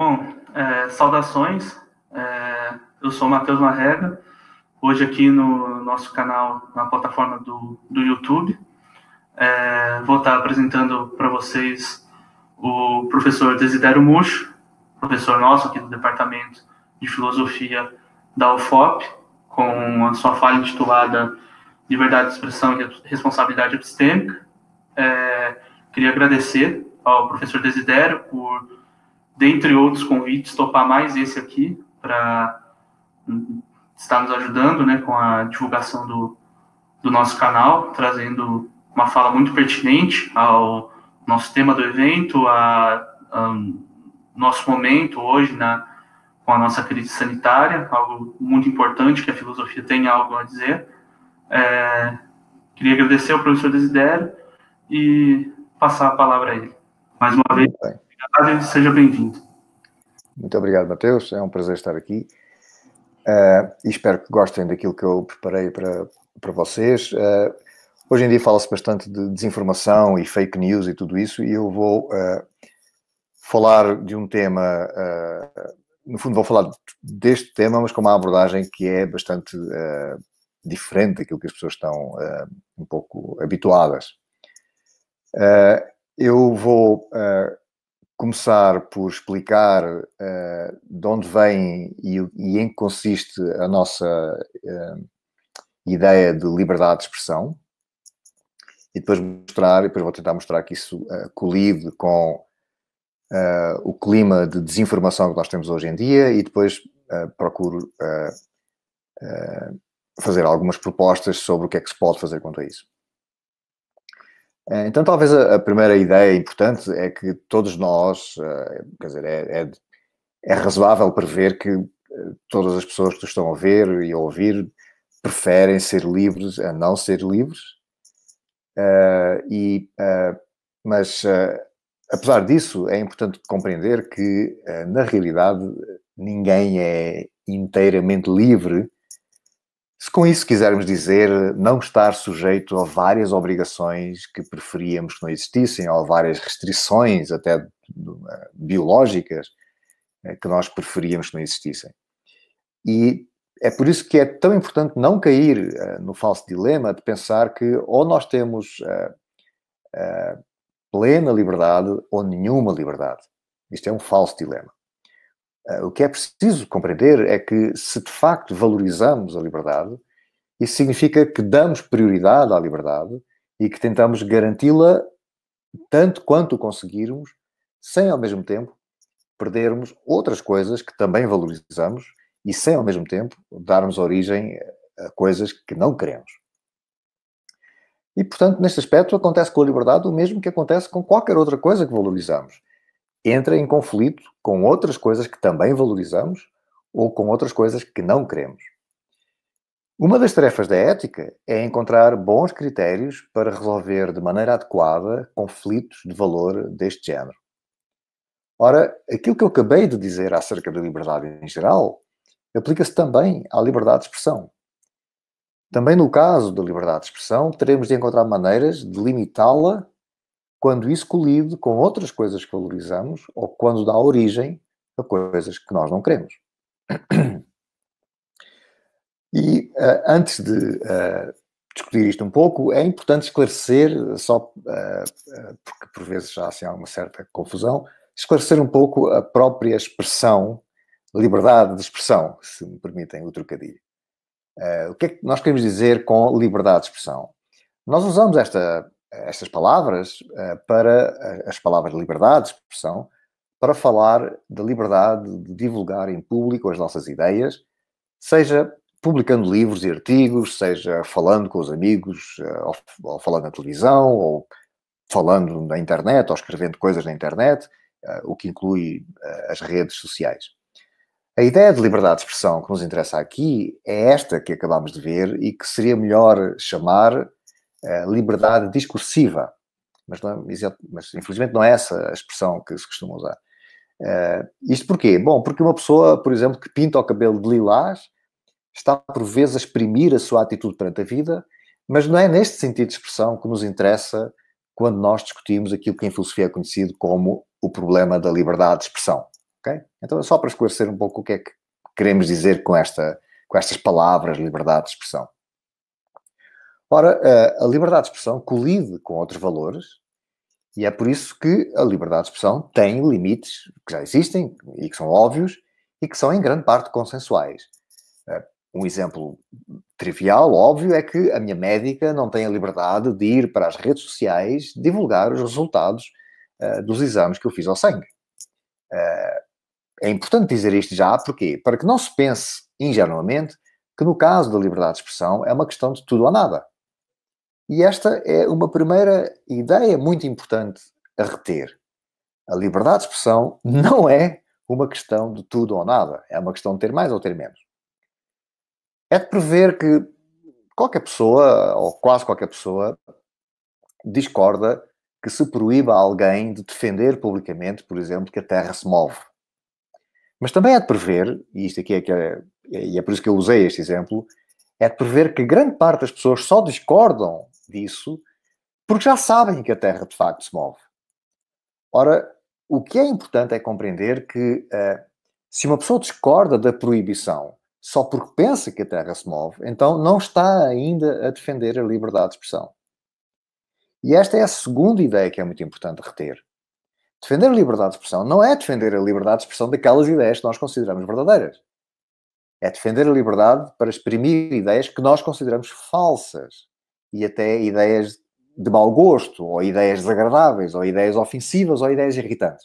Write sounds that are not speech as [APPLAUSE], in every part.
Bom, é, saudações. É, eu sou Matheus Marrega, hoje aqui no nosso canal, na plataforma do, do YouTube. É, vou estar apresentando para vocês o professor Desidério Murcho, professor nosso aqui do Departamento de Filosofia da UFOP, com a sua fala intitulada Liberdade de Expressão e Responsabilidade Epistêmica. É, queria agradecer ao professor Desidério por dentre outros convites, topar mais esse aqui para hum, estar nos ajudando né, com a divulgação do, do nosso canal, trazendo uma fala muito pertinente ao nosso tema do evento, a, a nosso momento hoje na, né, com a nossa crise sanitária, algo muito importante que a filosofia tem algo a dizer. É, queria agradecer ao professor Desidério e passar a palavra a ele. Mais uma vez tarde, seja bem-vindo. Muito obrigado, Mateus. É um prazer estar aqui. Uh, e espero que gostem daquilo que eu preparei para, para vocês. Uh, hoje em dia fala-se bastante de desinformação e fake news e tudo isso, e eu vou uh, falar de um tema. no fundo, vou falar deste tema, mas com uma abordagem que é bastante diferente daquilo que as pessoas estão um pouco habituadas. eu vou começar por explicar uh, de onde vem e, e, em que consiste a nossa uh, ideia de liberdade de expressão e depois mostrar, e depois vou tentar mostrar que isso uh, colide com eh, o clima de desinformação que nós temos hoje em dia e depois procuro fazer algumas propostas sobre o que é que se pode fazer quanto a isso. É, então, talvez a primeira ideia importante é que todos nós, eh, quer dizer, é, é, é razoável prever que eh, todas as pessoas que estão a ver e a ouvir preferem ser livres a não ser livres. Uh, e, uh, mas, uh, apesar disso, é importante compreender que, na realidade, ninguém é inteiramente livre se com isso quisermos dizer não estar sujeito a várias obrigações que preferíamos que não existissem, ou várias restrições, até eh, biológicas, eh, que nós preferíamos que não existissem. E é por isso que é tão importante não cair eh, no falso dilema de pensar que ou nós temos plena liberdade ou nenhuma liberdade. Isto é um falso dilema. Eh, o que é preciso compreender é que, se de facto valorizamos a liberdade, isso significa que damos prioridade à liberdade e que tentamos garanti-la tanto quanto conseguirmos, sem ao mesmo tempo perdermos outras coisas que também valorizamos e sem ao mesmo tempo darmos origem a coisas que não queremos. E portanto, neste aspecto, acontece com a liberdade o mesmo que acontece com qualquer outra coisa que valorizamos entra em conflito com outras coisas que também valorizamos ou com outras coisas que não queremos. Uma das tarefas da ética é encontrar bons critérios para resolver de maneira adequada conflitos de valor deste género. Ora, aquilo que eu acabei de dizer acerca da liberdade em geral aplica-se também à liberdade de expressão. Também no caso da liberdade de expressão, teremos de encontrar maneiras de limitá-la quando isso colide com outras coisas que valorizamos ou quando dá origem a coisas que nós não queremos. [CLEARS THROAT] E uh, antes de uh, discutir isto um pouco, é importante esclarecer, só uh, porque por vezes já assim, há uma certa confusão, esclarecer um pouco a própria expressão, liberdade de expressão, se me permitem o trocadilho. o que é que nós queremos dizer com liberdade de expressão? Nós usamos esta estas palavras eh, para eh, as palavras liberdade de expressão, para falar da liberdade de divulgar em público as nossas ideias, seja publicando livros e artigos, seja falando com os amigos, eh, ou, falando na televisão, ou falando na internet, ou escrevendo coisas na internet, o que inclui as redes sociais. A ideia de liberdade de expressão que nos interessa aqui é esta que acabamos de ver e que seria melhor chamar eh, liberdade discursiva. Mas, não, é, mas, infelizmente não é essa a expressão que se costuma usar. Uh, isto porquê? Bom, porque uma pessoa, por exemplo, que pinta o cabelo de lilás, está por vezes a exprimir a sua atitude perante a vida, mas não é neste sentido de expressão que nos interessa quando nós discutimos aquilo que em filosofia é conhecido como o problema da liberdade de expressão. Okay? Então é só para esclarecer um pouco o que é que queremos dizer com, esta, com estas palavras liberdade de expressão. Ora, a liberdade de expressão colide com outros valores e é por isso que a liberdade de expressão tem limites que já existem e que são óbvios e que são em grande parte consensuais. Eh, um exemplo trivial, óbvio, é que a minha médica não tem a liberdade de ir para as redes sociais divulgar os resultados eh, dos exames que eu fiz ao sangue. Eh, é importante dizer isto já, porque Para que não se pense ingenuamente que no caso da liberdade de expressão é uma questão de tudo ou nada. E esta é uma primeira ideia muito importante a reter. A liberdade de expressão não é uma questão de tudo ou nada, é uma questão de ter mais ou ter menos. É de prever que qualquer pessoa, ou quase qualquer pessoa, discorda que se proíba alguém de defender publicamente, por exemplo, que a Terra se move. Mas também é de prever, e isto aqui é que é, e é por isso que eu usei este exemplo, é de prever que grande parte das pessoas só discordam disso, porque já sabem que a Terra de facto se move. Ora, o que é importante é compreender que uh, se uma pessoa discorda da proibição só porque pensa que a Terra se move, então não está ainda a defender a liberdade de expressão. E esta é a segunda ideia que é muito importante reter. Defender a liberdade de expressão não é defender a liberdade de expressão daquelas ideias que nós consideramos verdadeiras. É defender a liberdade para exprimir ideias que nós consideramos falsas e até ideias de mau gosto, ou ideias desagradáveis, ou ideias ofensivas, ou ideias irritantes.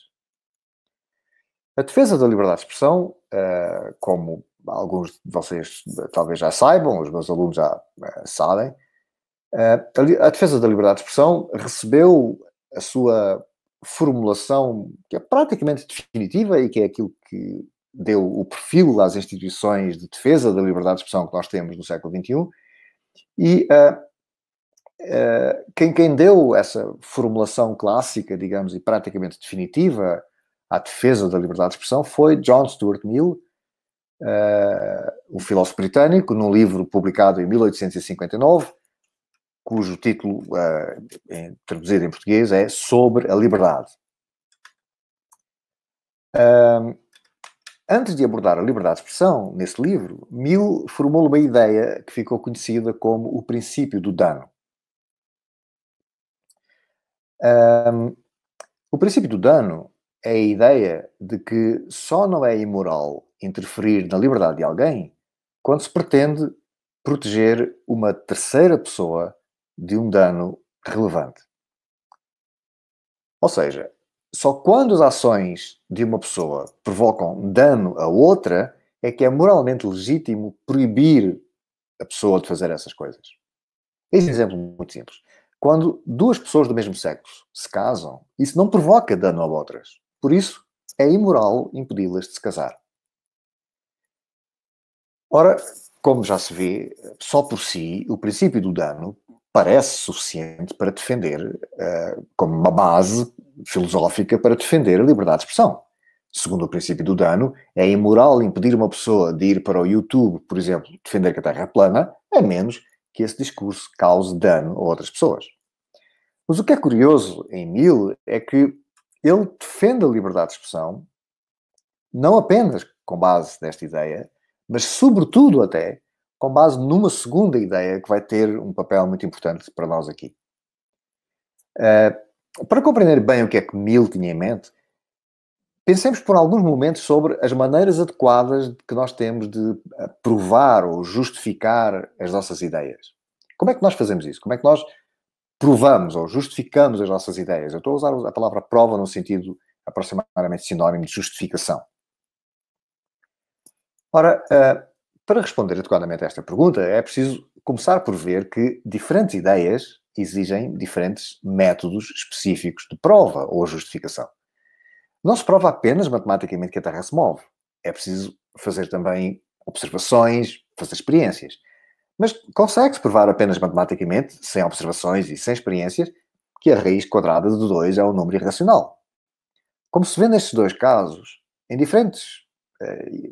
A defesa da liberdade de expressão, ah, como alguns de vocês talvez já saibam, os meus alunos já ah, sabem, ah, a defesa da liberdade de expressão recebeu a sua formulação, que é praticamente definitiva e que é aquilo que deu o perfil às instituições de defesa da liberdade de expressão que nós temos no século XXI, e eh, quem, quem deu essa formulação clássica, digamos, e praticamente definitiva à defesa da liberdade de expressão foi John Stuart Mill, eh, um filósofo britânico, num livro publicado em 1859, cujo título, eh, traduzido em português, é Sobre a Liberdade. Antes de abordar a liberdade de expressão, nesse livro, Mill formulou uma ideia que ficou conhecida como o princípio do dano. Um, o princípio do dano é a ideia de que só não é imoral interferir na liberdade de alguém quando se pretende proteger uma terceira pessoa de um dano relevante. Ou seja, só quando as ações de uma pessoa provocam dano a outra é que é moralmente legítimo proibir a pessoa de fazer essas coisas. Esse exemplo é muito simples quando duas pessoas do mesmo sexo se casam, isso não provoca dano a outras. Por isso, é imoral impedi-las de se casar. Ora, como já se vê, só por si o princípio do dano parece suficiente para defender, uh, como uma base filosófica para defender a liberdade de expressão. Segundo o princípio do dano, é imoral impedir uma pessoa de ir para o YouTube, por exemplo, defender que a Terra é plana, a menos que esse discurso cause dano a outras pessoas. Mas o que é curioso em Mill é que ele defende a liberdade de expressão não apenas com base nesta ideia, mas sobretudo até com base numa segunda ideia que vai ter um papel muito importante para nós aqui. Uh, para compreender bem o que é que Mill tinha em mente, pensemos por alguns momentos sobre as maneiras adequadas que nós temos de eh, provar ou justificar as nossas ideias. Como é que nós fazemos isso? Como é que nós provamos ou justificamos as nossas ideias. Eu estou a usar a palavra prova no sentido aproximadamente sinónimo de justificação. Ora, eh, para responder adequadamente a esta pergunta, é preciso começar por ver que diferentes ideias exigem diferentes métodos específicos de prova ou justificação. Não se prova apenas matematicamente que a Terra se move. É preciso fazer também observações, fazer experiências. Mas consegue-se provar apenas matematicamente, sem observações e sem experiências, que a raiz quadrada de 2 é um número irracional. Como se vê nestes dois casos, em diferentes eh,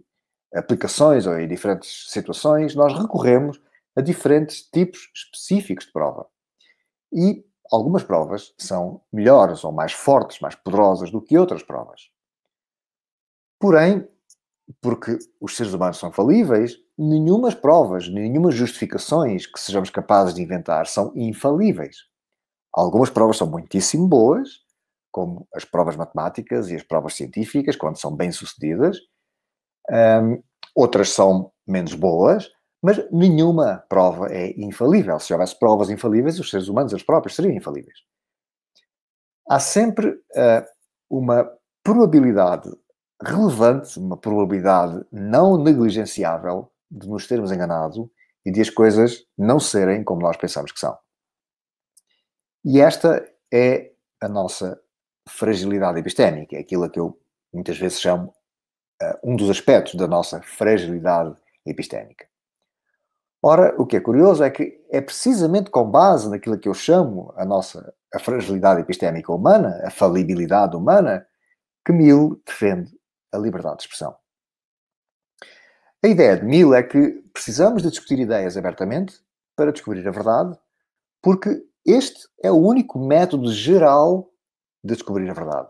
aplicações ou em diferentes situações, nós recorremos a diferentes tipos específicos de prova. E algumas provas são melhores ou mais fortes, mais poderosas do que outras provas. Porém, porque os seres humanos são falíveis, nenhumas provas, nenhumas justificações que sejamos capazes de inventar são infalíveis. Algumas provas são muitíssimo boas, como as provas matemáticas e as provas científicas, quando são bem-sucedidas. Um, outras são menos boas, mas nenhuma prova é infalível. Se houvesse provas infalíveis, os seres humanos, eles próprios, seriam infalíveis. Há sempre uh, uma probabilidade relevante, uma probabilidade não negligenciável de nos termos enganado e de as coisas não serem como nós pensamos que são. E esta é a nossa fragilidade epistémica, é aquilo a que eu muitas vezes chamo uh, um dos aspectos da nossa fragilidade epistémica. Ora, o que é curioso é que é precisamente com base naquilo que eu chamo a nossa a fragilidade epistémica humana, a falibilidade humana, que Mill defende a liberdade de expressão. A ideia de Mill é que precisamos de discutir ideias abertamente para descobrir a verdade, porque este é o único método geral de descobrir a verdade.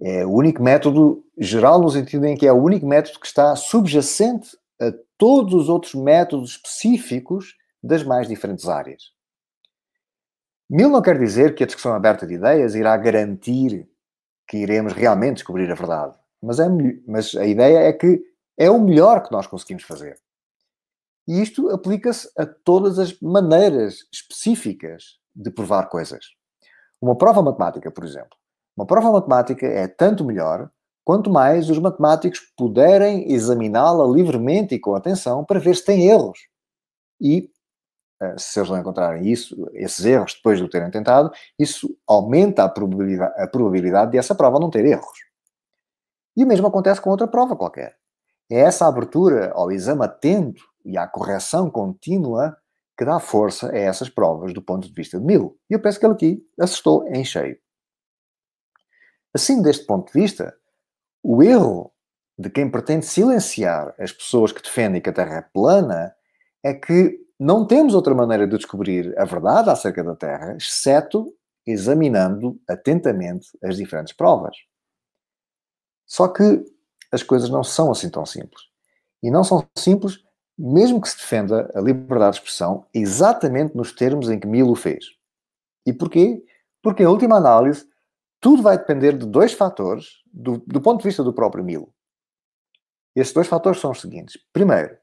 É o único método geral no sentido em que é o único método que está subjacente a todos os outros métodos específicos das mais diferentes áreas. Mill não quer dizer que a discussão aberta de ideias irá garantir que iremos realmente descobrir a verdade, mas, é, mas a ideia é que é o melhor que nós conseguimos fazer. E isto aplica-se a todas as maneiras específicas de provar coisas. Uma prova matemática, por exemplo. Uma prova matemática é tanto melhor quanto mais os matemáticos puderem examiná-la livremente e com atenção para ver se tem erros. E eh, se eles não encontrarem isso, esses erros depois de o terem tentado, isso aumenta a probabilidade, a probabilidade de essa prova não ter erros. E o mesmo acontece com outra prova qualquer. É essa abertura ao exame atento e à correção contínua que dá força a essas provas do ponto de vista de Mill. E eu penso que ele aqui acertou em cheio. Assim, deste ponto de vista, o erro de quem pretende silenciar as pessoas que defendem que a Terra é plana é que não temos outra maneira de descobrir a verdade acerca da Terra, exceto examinando atentamente as diferentes provas. Só que as coisas não são assim tão simples. E não são simples, mesmo que se defenda a liberdade de expressão exatamente nos termos em que Milo fez. E porquê? Porque, em última análise, tudo vai depender de dois fatores do, do ponto de vista do próprio Milo. Esses dois fatores são os seguintes. Primeiro,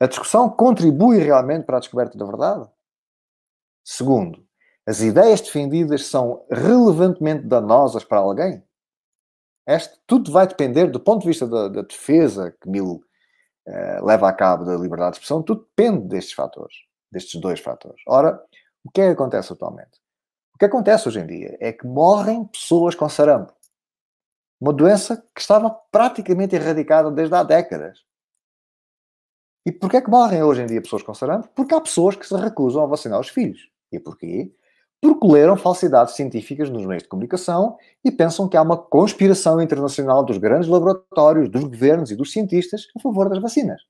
a discussão contribui realmente para a descoberta da verdade? Segundo, as ideias defendidas são relevantemente danosas para alguém? Este, tudo vai depender do ponto de vista da, da defesa que Mil uh, leva a cabo da liberdade de expressão, tudo depende destes fatores, destes dois fatores. Ora, o que é que acontece atualmente? O que acontece hoje em dia é que morrem pessoas com sarampo. Uma doença que estava praticamente erradicada desde há décadas. E porquê é que morrem hoje em dia pessoas com sarampo? Porque há pessoas que se recusam a vacinar os filhos. E porquê? porque leram falsidades científicas nos meios de comunicação e pensam que há uma conspiração internacional dos grandes laboratórios, dos governos e dos cientistas a favor das vacinas.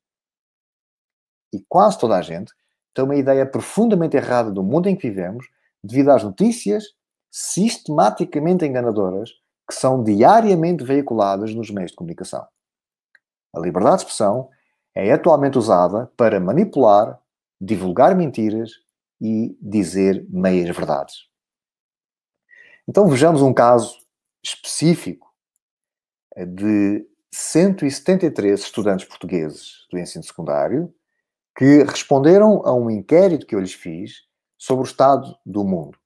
E quase toda a gente tem uma ideia profundamente errada do mundo em que vivemos devido às notícias sistematicamente enganadoras que são diariamente veiculadas nos meios de comunicação. A liberdade de expressão é atualmente usada para manipular, divulgar mentiras e dizer meias verdades. Então vejamos um caso específico eh, de 173 estudantes portugueses do ensino secundário que responderam a um inquérito que eu lhes fiz sobre o estado do mundo.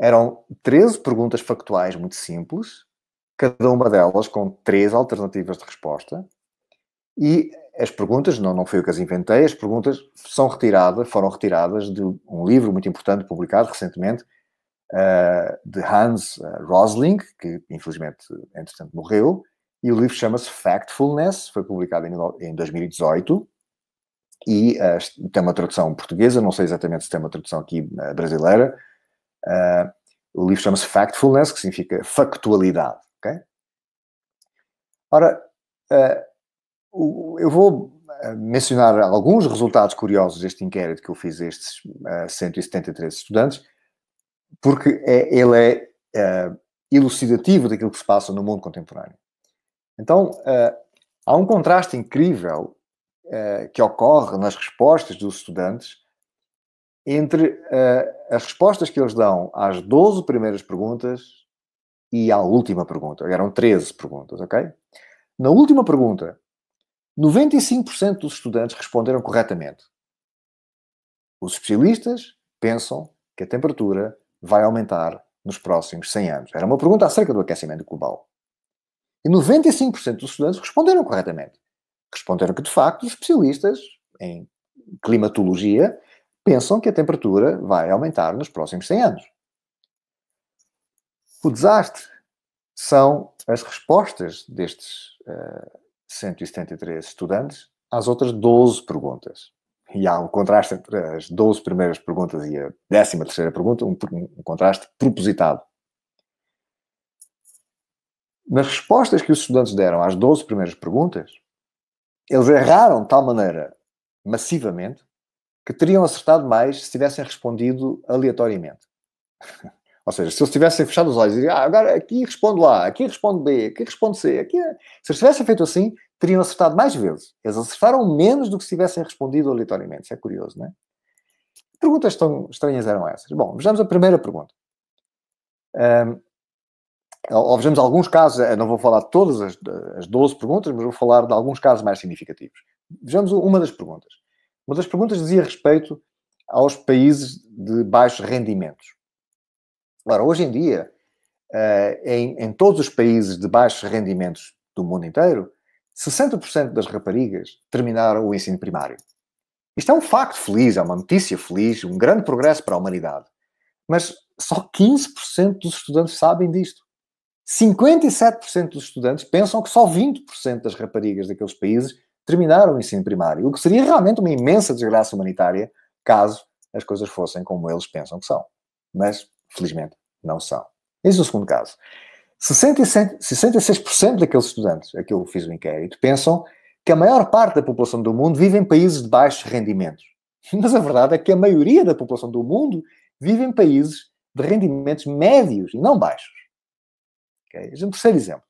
Eram 13 perguntas factuais muito simples, cada uma delas com três alternativas de resposta, e as perguntas, não, não foi eu que as inventei, as perguntas são retiradas, foram retiradas de um livro muito importante publicado recentemente, uh, de Hans ah, Rosling, que infelizmente, entretanto, morreu, e o livro chama-se Factfulness, foi publicado em, em 2018, e uh, tem uma tradução portuguesa, não sei exatamente se tem uma tradução aqui uh, brasileira. o livro chama-se Factfulness, que significa factualidade, ok? Ora, Uh, eu vou eh, mencionar alguns resultados curiosos deste inquérito que eu fiz a estes 173 eh, estudantes, porque é, ele é uh, elucidativo daquilo que se passa no mundo contemporâneo. Então, há um contraste incrível que ocorre nas respostas dos estudantes entre as respostas que eles dão às 12 primeiras perguntas e à última pergunta. Eram 13 perguntas, ok? Na última pergunta, 95% dos estudantes responderam corretamente. Os especialistas pensam que a temperatura vai aumentar nos próximos 100 anos. Era uma pergunta acerca do aquecimento global. E 95% dos estudantes responderam corretamente. Responderam que, de facto, os especialistas em climatologia pensam que a temperatura vai aumentar nos próximos 100 anos. O desastre são as respostas destes uh, 173 estudantes às outras 12 perguntas. E há um contraste entre as 12 primeiras perguntas e a 13 terceira pergunta, um, um contraste propositado. Nas respostas que os estudantes deram às 12 primeiras perguntas, eles erraram de tal maneira massivamente que teriam acertado mais se tivessem respondido aleatoriamente. [LAUGHS] Ou seja, se eles tivessem fechado os olhos e ah, agora aqui responde lá, aqui responde B, aqui responde C, aqui. É- se eles tivessem feito assim, teriam acertado mais vezes. Eles acertaram menos do que se tivessem respondido aleatoriamente. Isso é curioso, não é? Perguntas tão estranhas eram essas? Bom, vejamos a primeira pergunta. Um, ou vejamos alguns casos, eh, não vou falar de todas as, as 12 perguntas, mas vou falar de alguns casos mais significativos. Vejamos uma das perguntas. Uma das perguntas dizia respeito aos países de baixos rendimentos. Ora, hoje em dia, eh, em, em todos os países de baixos rendimentos do mundo inteiro, 60% das raparigas terminaram o ensino primário. Isto é um facto feliz, é uma notícia feliz, um grande progresso para a humanidade. Mas só 15% dos estudantes sabem disto. 57% dos estudantes pensam que só 20% das raparigas daqueles países terminaram o ensino primário, o que seria realmente uma imensa desgraça humanitária caso as coisas fossem como eles pensam que são. Mas Felizmente, não são. Esse é o segundo caso. 66%, 66 daqueles estudantes a que eu fiz o um inquérito pensam que a maior parte da população do mundo vive em países de baixos rendimentos. [LAUGHS] Mas a verdade é que a maioria da população do mundo vive em países de rendimentos médios e não baixos. Okay? É um terceiro exemplo.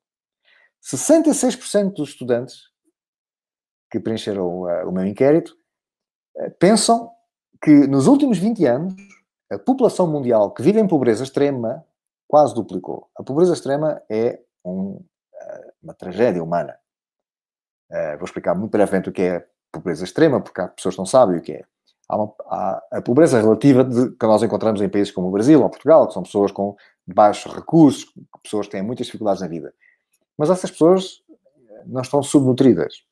66% dos estudantes que preencheram uh, o meu inquérito uh, pensam que nos últimos 20 anos a população mundial que vive em pobreza extrema quase duplicou. A pobreza extrema é um, eh, uma tragédia humana. Uh, vou explicar muito brevemente o que é pobreza extrema, porque há pessoas que não sabem o que é. Há, uma, há a pobreza relativa de, que nós encontramos em países como o Brasil ou Portugal, que são pessoas com baixos recursos, pessoas que têm muitas dificuldades na vida. Mas essas pessoas eh, não estão subnutridas.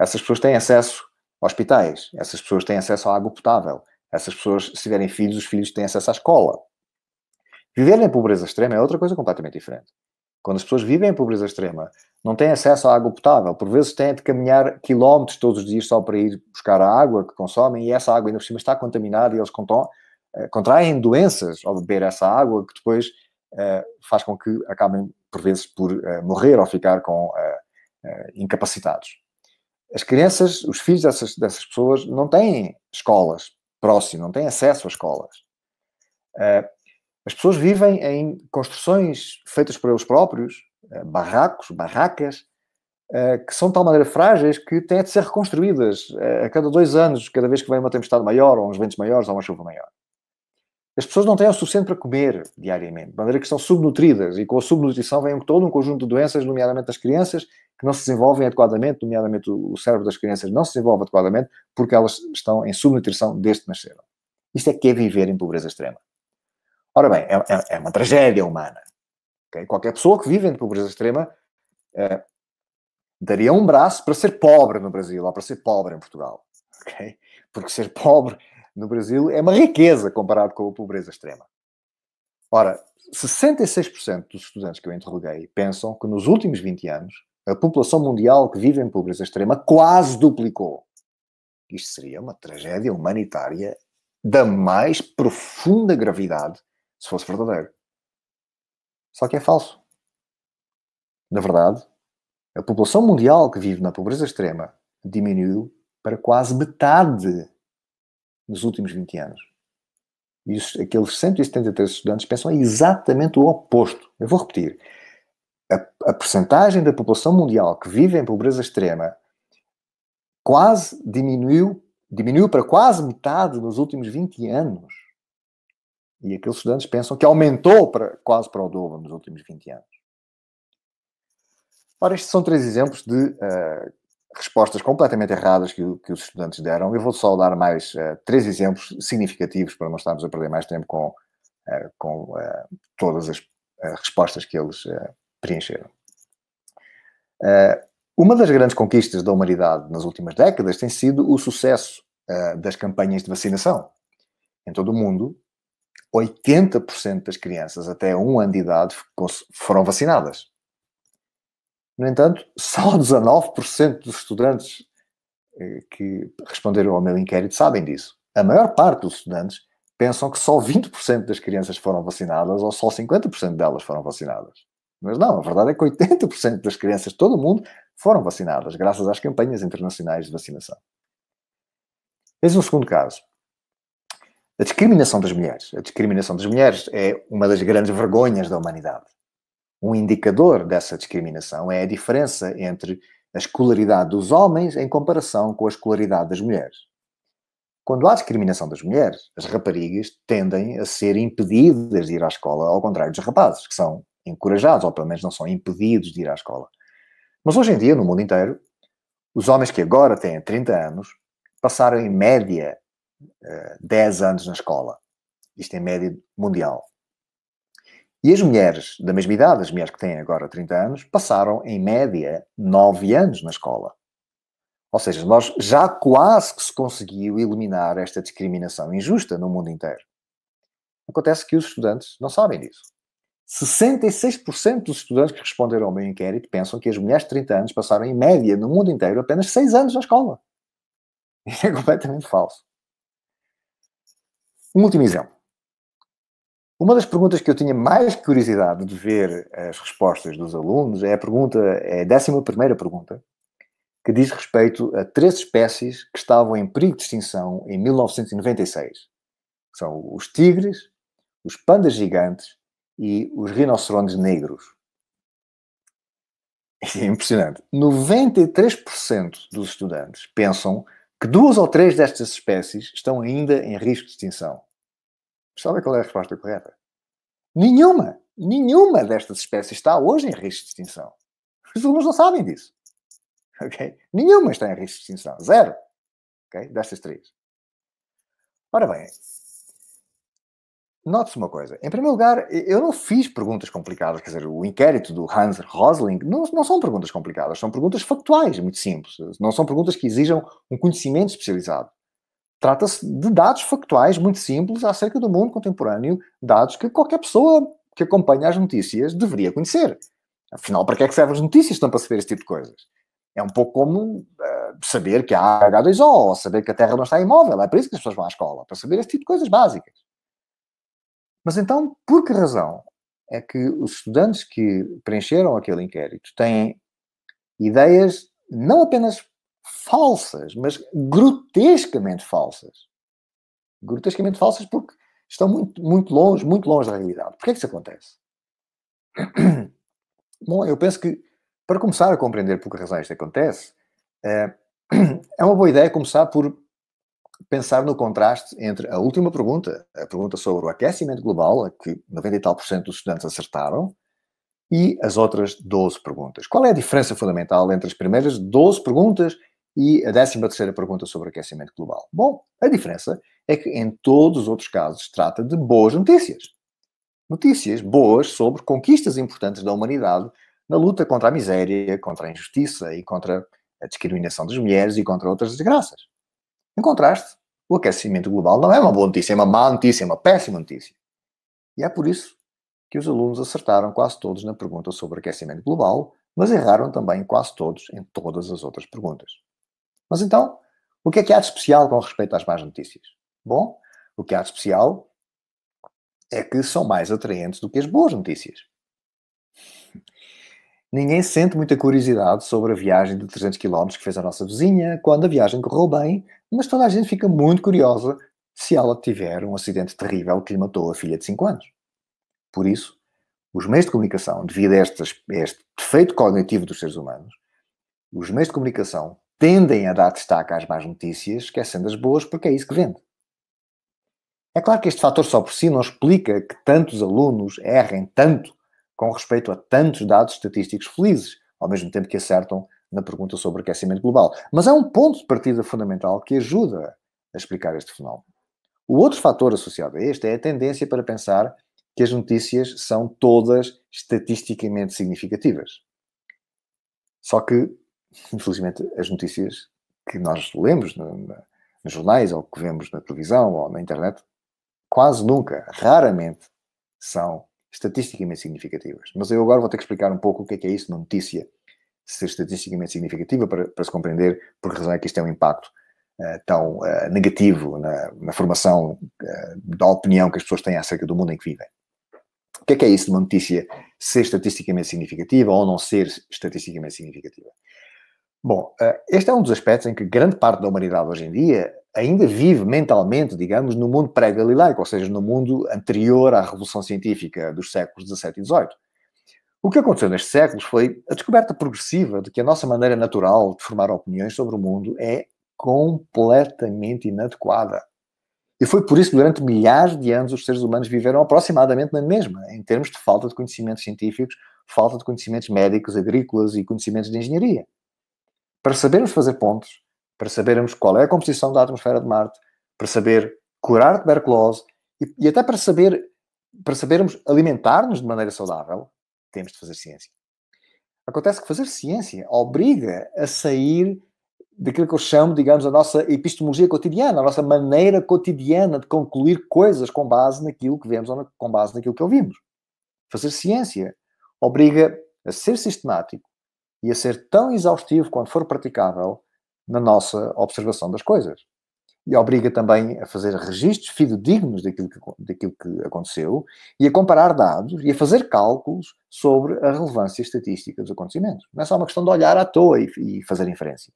Essas pessoas têm acesso a hospitais, essas pessoas têm acesso à água potável, essas pessoas, se tiverem filhos, os filhos têm acesso à escola. Viver em pobreza extrema é outra coisa completamente diferente. Quando as pessoas vivem em pobreza extrema, não têm acesso à água potável. Por vezes têm de caminhar quilómetros todos os dias só para ir buscar a água que consomem e essa água ainda por cima está contaminada e eles eh, contraem doenças ao beber essa água que depois eh, faz com que acabem, por vezes, por eh, morrer ou ficar com incapacitados. As crianças, os filhos dessas, dessas pessoas não têm escolas próximo, não têm acesso a escolas. Eh, as pessoas vivem em construções feitas por eles próprios, eh, barracos, barracas, eh, que são de tal maneira frágeis que têm de ser reconstruídas a cada dois anos, cada vez que vem uma tempestade maior, ou uns ventos maiores, ou uma chuva maior. As pessoas não têm o suficiente para comer diariamente, de maneira que são subnutridas, e com a subnutrição vem todo um conjunto de doenças, nomeadamente as crianças, que não se desenvolvem adequadamente, nomeadamente o cérebro das crianças não se desenvolve adequadamente, porque elas estão em subnutrição desde que nasceram. Isto é que é viver em pobreza extrema. Ora bem, é, é, é uma tragédia humana. Okay? Qualquer pessoa que vive em pobreza extrema eh, daria um braço para ser pobre no Brasil ou para ser pobre em Portugal. Okay? Porque ser pobre no Brasil é uma riqueza comparado com a pobreza extrema. Ora, 66% dos estudantes que eu interroguei pensam que nos últimos 20 anos a população mundial que vive em pobreza extrema quase duplicou. Isto seria uma tragédia humanitária da mais profunda gravidade, se fosse verdadeiro. Só que é falso. Na verdade, a população mundial que vive na pobreza extrema diminuiu para quase metade nos últimos 20 anos. E os, aqueles 173 estudantes pensam exatamente o oposto. Eu vou repetir. A, a percentagem da população mundial que vive em pobreza extrema quase diminuiu, diminuiu para quase metade nos últimos 20 anos. E aqueles estudantes pensam que aumentou para, quase para o dobro nos últimos 20 anos. Ora, estes são três exemplos de uh, respostas completamente erradas que, que, os estudantes deram. Eu vou só dar mais uh, três exemplos significativos para não estarmos a perder mais tempo com, uh, com uh, todas as respostas que eles preencheram. uma das grandes conquistas da humanidade nas últimas décadas tem sido o sucesso das campanhas de vacinação. Em todo o mundo, 80% das crianças até um ano de idade foram vacinadas. No entanto, só 19% [LAUGHS] dos estudantes eh, que responderam ao meu inquérito sabem disso. A maior parte dos estudantes pensam que só 20% das crianças foram vacinadas ou só 50% delas foram vacinadas. Mas não, a verdade é que 80% das crianças de todo o mundo foram vacinadas, graças às campanhas internacionais de vacinação. Eis um é segundo caso. A discriminação das mulheres. A discriminação das mulheres é uma das grandes vergonhas da humanidade um indicador dessa discriminação é a diferença entre a escolaridade dos homens em comparação com a escolaridade das mulheres. Quando há discriminação das mulheres, as raparigas tendem a ser impedidas de ir à escola, ao contrário dos rapazes, que são encorajados, ou pelo menos não são impedidos de ir à escola. Mas hoje em dia, no mundo inteiro, os homens que agora têm 30 anos passaram em média 10 eh, anos na escola. Isto é média mundial. E as mulheres da mesma idade, as mulheres que têm agora 30 anos, passaram, em média, 9 anos na escola. Ou seja, nós já quase que se conseguiu eliminar esta discriminação injusta no mundo inteiro. Acontece que os estudantes não sabem disso. 66% dos estudantes que responderam ao meu inquérito pensam que as mulheres de 30 anos passaram, em média, no mundo inteiro, apenas 6 anos na escola. [LAUGHS] Isso é completamente falso. Um último exemplo. Uma das perguntas que eu tinha mais curiosidade de ver as respostas dos alunos é a pergunta, é a décima primeira pergunta, que diz respeito a três espécies que estavam em perigo de extinção em 1996. São os tigres, os pandas gigantes e os rinocerontes negros. [LAUGHS] É impressionante. 93% dos estudantes pensam que duas ou três destas espécies estão ainda em risco de extinção. Sabe qual é a resposta correta? Nenhuma, nenhuma destas espécies está hoje em risco de extinção. Os alunos não sabem disso. Okay? Nenhuma está em risco de extinção. Zero. Okay? Destas três. Ora bem, note-se uma coisa. Em primeiro lugar, eu não fiz perguntas complicadas. Quer dizer, o inquérito do Hans Rosling não, não são perguntas complicadas, são perguntas factuais, muito simples. Não são perguntas que exijam um conhecimento especializado. Trata-se de dados factuais muito simples acerca do mundo contemporâneo, dados que qualquer pessoa que acompanha as notícias deveria conhecer. Afinal, para que é que servem as notícias estão para saber esse tipo de coisas? É um pouco como uh, saber que há H2O, ou saber que a Terra não está imóvel. É para isso que as pessoas vão à escola, para saber esse tipo de coisas básicas. Mas então, por que razão é que os estudantes que preencheram aquele inquérito têm ideias não apenas falsas, mas grotescamente falsas. Grotescamente falsas porque estão muito, muito longe, muito longe da realidade. Porquê é que isso acontece? [CLEARS THROAT] Bom, eu penso que para começar a compreender por que razão isto acontece, eh, [CLEARS THROAT] é uma boa ideia começar por pensar no contraste entre a última pergunta, a pergunta sobre o aquecimento global, a que 90 e tal por cento dos estudantes acertaram, e as outras 12 perguntas. Qual é a diferença fundamental entre as primeiras 12 perguntas e a décima terceira pergunta sobre aquecimento global. Bom, a diferença é que em todos os outros casos trata de boas notícias. Notícias boas sobre conquistas importantes da humanidade na luta contra a miséria, contra a injustiça e contra a discriminação das mulheres e contra outras desgraças. Em contraste, o aquecimento global não é uma boa notícia, é uma má notícia, é uma péssima notícia. E é por isso que os alunos acertaram quase todos na pergunta sobre aquecimento global, mas erraram também quase todos em todas as outras perguntas. Mas então, o que é que há de especial com respeito às más notícias? Bom, o que há de especial é que são mais atraentes do que as boas notícias. Ninguém sente muita curiosidade sobre a viagem de 300 km que fez a nossa vizinha, quando a viagem correu bem, mas toda a gente fica muito curiosa se ela tiver um acidente terrível que lhe matou a filha de 5 anos. Por isso, os meios de comunicação, devido a, estas, a este defeito cognitivo dos seres humanos, os meios de comunicação tendem a dar destaque às más notícias, esquecendo as boas, porque é isso que vende. É claro que este fator só por si não explica que tantos alunos errem tanto com respeito a tantos dados estatísticos felizes, ao mesmo tempo que acertam na pergunta sobre aquecimento global. Mas há um ponto de partida fundamental que ajuda a explicar este fenómeno. O outro fator associado a este é a tendência para pensar que as notícias são todas estatisticamente significativas. Só que infelizmente, as notícias que nós lemos no, na, nos jornais ou que vemos na televisão ou na internet, quase nunca, raramente, são estatisticamente significativas. Mas eu agora vou ter que explicar um pouco o que é, que é isso na notícia ser estatisticamente significativa para, para, se compreender por que razão é que isto tem um impacto uh, tão uh, negativo na, na formação uh, da opinião que as pessoas têm acerca do mundo em que vivem. O que é que é isso de uma notícia ser estatisticamente significativa ou não ser estatisticamente significativa? Bom, eh, este é um dos aspectos em que grande parte da humanidade hoje em dia ainda vive mentalmente, digamos, no mundo pré galileico ou seja, no mundo anterior à Revolução Científica dos séculos XVII e XVIII. O que aconteceu nestes séculos foi a descoberta progressiva de que a nossa maneira natural de formar opiniões sobre o mundo é completamente inadequada. E foi por isso que durante milhares de anos os seres humanos viveram aproximadamente na mesma, em termos de falta de conhecimentos científicos, falta de conhecimentos médicos, agrícolas e conhecimentos de engenharia para sabermos fazer pontos, para sabermos qual é a composição da atmosfera de Marte, para saber curar tuberculose e, e até para saber para sabermos alimentar-nos de maneira saudável, temos de fazer ciência. Acontece que fazer ciência obriga a sair daquilo que eu chamo, digamos, a nossa epistemologia cotidiana, a nossa maneira cotidiana de concluir coisas com base naquilo que vemos ou com base naquilo que ouvimos. Fazer ciência obriga a ser sistemático, e a ser tão exaustivo quanto for praticável na nossa observação das coisas. E obriga também a fazer registros fidedignos daquilo que, daquilo que aconteceu e a comparar dados e a fazer cálculos sobre a relevância estatística dos acontecimentos. Não é só uma questão de olhar à toa e, e fazer inferências.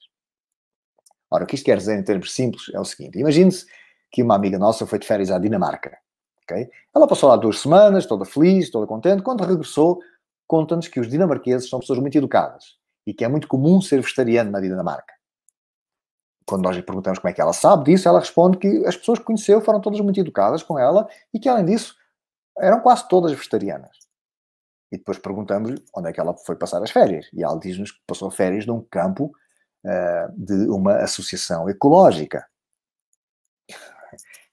Ora, o que isto quer dizer em termos simples é o seguinte: imagine-se que uma amiga nossa foi de férias à Dinamarca. Okay? Ela passou lá duas semanas, toda feliz, toda contente. Quando regressou, conta-nos que os dinamarqueses são pessoas muito educadas e que é muito comum ser vegetariano na Dinamarca. Quando nós lhe perguntamos como é que ela sabe disso, ela responde que as pessoas que conheceu foram todas muito educadas com ela e que, além disso, eram quase todas vegetarianas. E depois perguntamos-lhe onde é que ela foi passar as férias. E ela diz-nos que passou férias num campo uh, de uma associação ecológica.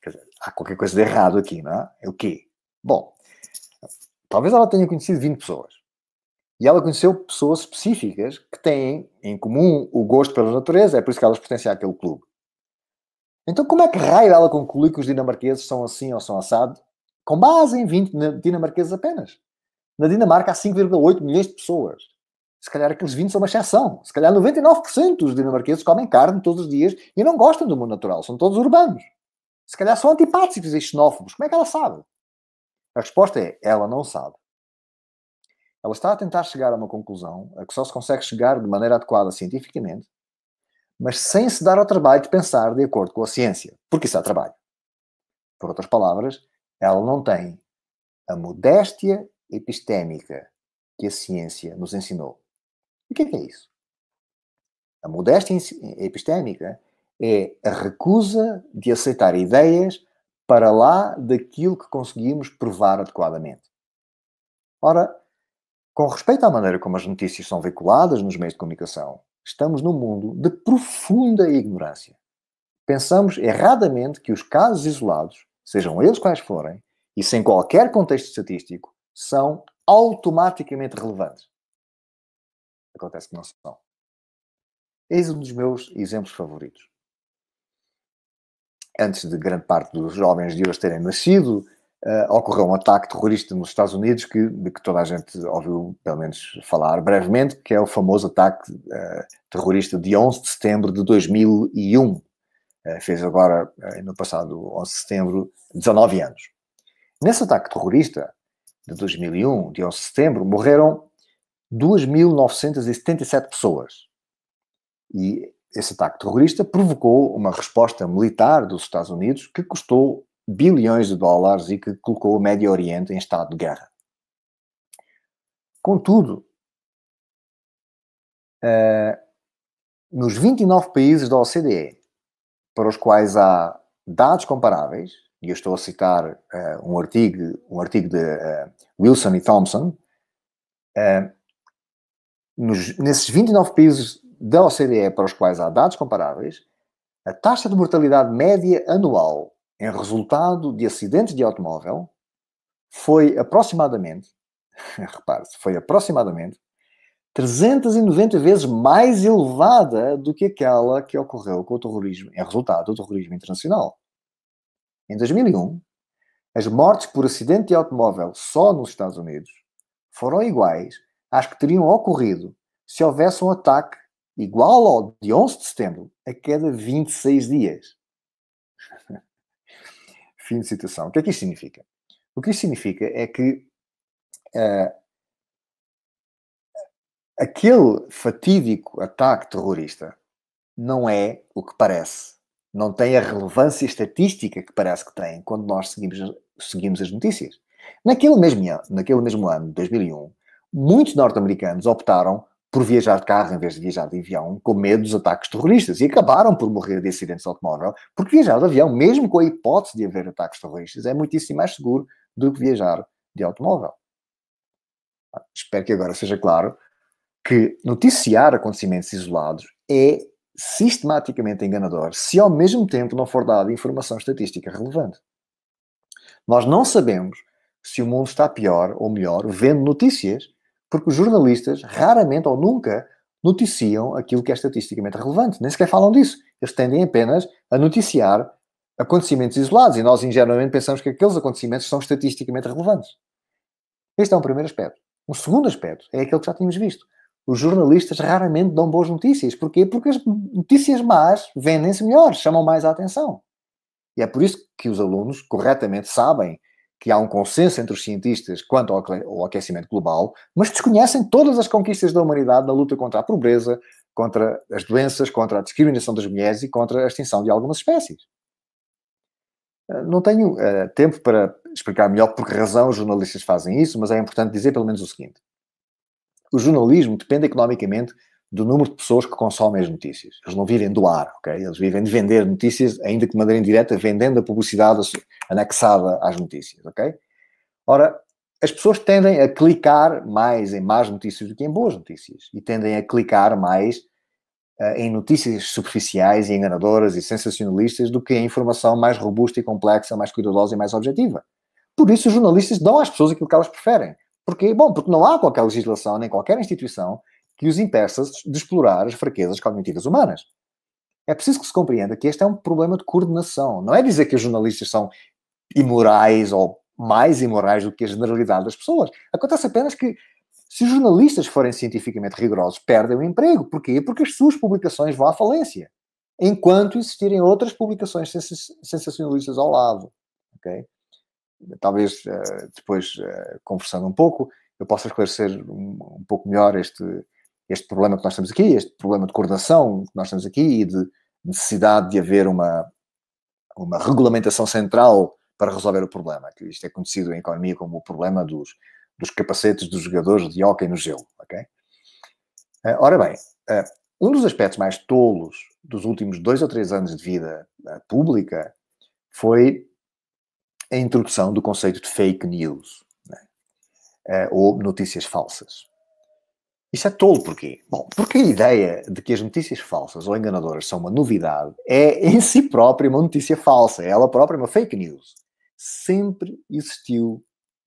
Quer dizer, há qualquer coisa de errado aqui, não é? É o quê? Bom, talvez ela tenha conhecido 20 pessoas. E ela conheceu pessoas específicas que têm em comum o gosto pela natureza, é por isso que elas pertencem àquele clube. Então, como é que raio ela conclui que os dinamarqueses são assim ou são assado? Com base em 20 dinamarqueses apenas. Na Dinamarca há 5,8 milhões de pessoas. Se calhar aqueles 20 são uma exceção. Se calhar 99% dos dinamarqueses comem carne todos os dias e não gostam do mundo natural. São todos urbanos. Se calhar são antipáticos e xenófobos. Como é que ela sabe? A resposta é: ela não sabe ela está a tentar chegar a uma conclusão a que só se consegue chegar de maneira adequada cientificamente, mas sem se dar ao trabalho de pensar de acordo com a ciência, porque isso é trabalho. Por outras palavras, ela não tem a modéstia epistémica que a ciência nos ensinou. E o que é, é isso? A modéstia epistémica é a recusa de aceitar ideias para lá daquilo que conseguimos provar adequadamente. Ora, com respeito à maneira como as notícias são veiculadas nos meios de comunicação, estamos num mundo de profunda ignorância. Pensamos erradamente que os casos isolados, sejam eles quais forem, e sem qualquer contexto estatístico, são automaticamente relevantes. Acontece que não são. Eis um dos meus exemplos favoritos. Antes de grande parte dos jovens de hoje terem nascido uh, ocorreu um ataque terrorista nos Estados Unidos que, de que toda a gente ouviu, pelo menos, falar brevemente, que é o famoso ataque uh, terrorista de 11 de setembro de 2001. Uh, eh, fez agora, no passado 11 de setembro, 19 anos. Nesse ataque terrorista de 2001, de 11 de setembro, morreram 2.977 pessoas. E esse ataque terrorista provocou uma resposta militar dos Estados Unidos que custou bilhões de dólares e que colocou o Médio Oriente em estado de guerra. Contudo, uh, nos 29 países da OCDE, para os quais há dados comparáveis, e eu estou a citar uh, um, artigo, um artigo de uh, Wilson e Thompson, nos, nesses 29 países da OCDE para os quais há dados comparáveis, a taxa de mortalidade média anual em resultado de acidentes de automóvel foi aproximadamente, [LAUGHS] repare-se, foi aproximadamente 390 vezes mais elevada do que aquela que ocorreu com o terrorismo, em resultado do terrorismo internacional. Em 2001, as mortes por acidente de automóvel só nos Estados Unidos foram iguais às que teriam ocorrido se houvesse um ataque igual ao de 11 de setembro a cada 26 dias. [LAUGHS] Fim de citação. O que é que isto significa? O que isto significa é que uh, aquele fatídico ataque terrorista não é o que parece. Não tem a relevância estatística que parece que tem quando nós seguimos, seguimos as notícias. Naquele mesmo, naquele mesmo ano, 2001, muitos norte-americanos optaram por viajar de carro em vez de viajar de avião, com medo dos ataques terroristas. E acabaram por morrer de acidentes de automóvel, porque viajar de avião, mesmo com a hipótese de haver ataques terroristas, é muitíssimo mais seguro do que viajar de automóvel. Ah, espero que agora seja claro que noticiar acontecimentos isolados é sistematicamente enganador se ao mesmo tempo não for dada informação estatística relevante. Nós não sabemos se o mundo está pior ou melhor vendo notícias porque os jornalistas raramente ou nunca noticiam aquilo que é estatisticamente relevante, nem sequer falam disso. Eles tendem apenas a noticiar acontecimentos isolados e nós ingenuamente pensamos que aqueles acontecimentos são estatisticamente relevantes. Este é um primeiro aspecto. Um segundo aspecto é aquele que já tínhamos visto. Os jornalistas raramente dão boas notícias. Porquê? Porque as notícias más vendem-se melhor, chamam mais a atenção. E é por isso que os alunos corretamente sabem que há um consenso entre os cientistas quanto ao aquecimento global, mas desconhecem todas as conquistas da humanidade na luta contra a pobreza, contra as doenças, contra a discriminação das mulheres e contra a extinção de algumas espécies. Ah, não tenho uh, tempo para explicar melhor por que razão os jornalistas fazem isso, mas é importante dizer pelo menos o seguinte: o jornalismo depende economicamente do número de pessoas que consomem as notícias. Eles não vivem do ar, ok? Eles vivem de vender notícias, ainda que de maneira indireta, vendendo a publicidade anexada às notícias, ok? Ora, as pessoas tendem a clicar mais em más notícias do que em boas notícias e tendem a clicar mais uh, em notícias superficiais e enganadoras e sensacionalistas do que em informação mais robusta e complexa, mais cuidadosa e mais objetiva. Por isso, os jornalistas dão às pessoas aquilo que elas preferem. Porque, bom, porque não há qualquer legislação, nem qualquer instituição que os impeça de explorar as fraquezas cognitivas humanas. É preciso que se compreenda que este é um problema de coordenação. Não é dizer que os jornalistas são imorais ou mais imorais do que a generalidade das pessoas. Acontece apenas que, se os jornalistas forem cientificamente rigorosos, perdem o emprego. Porquê? Porque as suas publicações vão à falência. Enquanto existirem outras publicações sensacionalistas ao lado. Okay? Talvez, eh, depois, eh, conversando um pouco, eu possa esclarecer um pouco melhor este, este problema que nós temos aqui, este problema de coordenação que nós temos aqui e de necessidade de haver uma, uma regulamentação central para resolver o problema. Que isto é conhecido em economia como o problema dos, dos capacetes dos jogadores de hóquei no gelo. ok eh, Ora bem, eh, um dos aspectos mais tolos dos últimos dois ou três anos de vida eh, pública foi a introdução do conceito de fake news, né? ou notícias falsas. Isso é tolo, porquê? Bom, porque a ideia de que as notícias falsas ou enganadoras são uma novidade é em si própria uma notícia falsa, é ela própria uma fake news. Sempre existiu,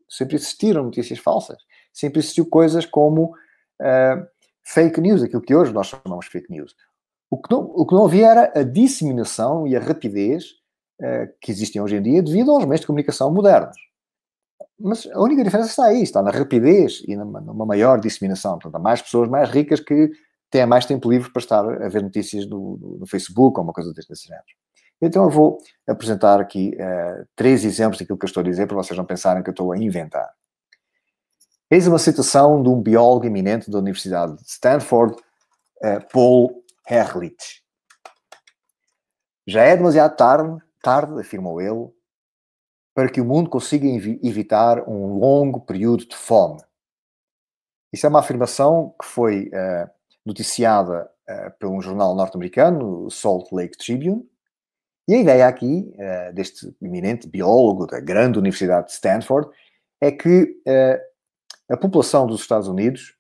sempre existiram notícias falsas, sempre existiu coisas como uh, fake news, aquilo que hoje nós chamamos fake news. O que não, o que não havia era a disseminação e a rapidez uh, que existem hoje em dia devido aos meios de comunicação modernos. Mas a única diferença está aí, está na rapidez e numa, numa maior disseminação. Portanto, há mais pessoas mais ricas que têm mais tempo livre para estar a ver notícias no Facebook ou uma coisa desse género. Então eu vou apresentar aqui uh, três exemplos daquilo que eu estou a dizer para vocês não pensarem que eu estou a inventar. Eis uma citação de um biólogo eminente da Universidade de Stanford, uh, Paul Ehrlich. Já é demasiado tarde, tarde, afirmou ele, para que o mundo consiga evitar um longo período de fome. Isso é uma afirmação que foi uh, noticiada uh, por um jornal norte-americano, o Salt Lake Tribune, e a ideia aqui uh, deste eminente biólogo da grande Universidade de Stanford é que a população dos Estados Unidos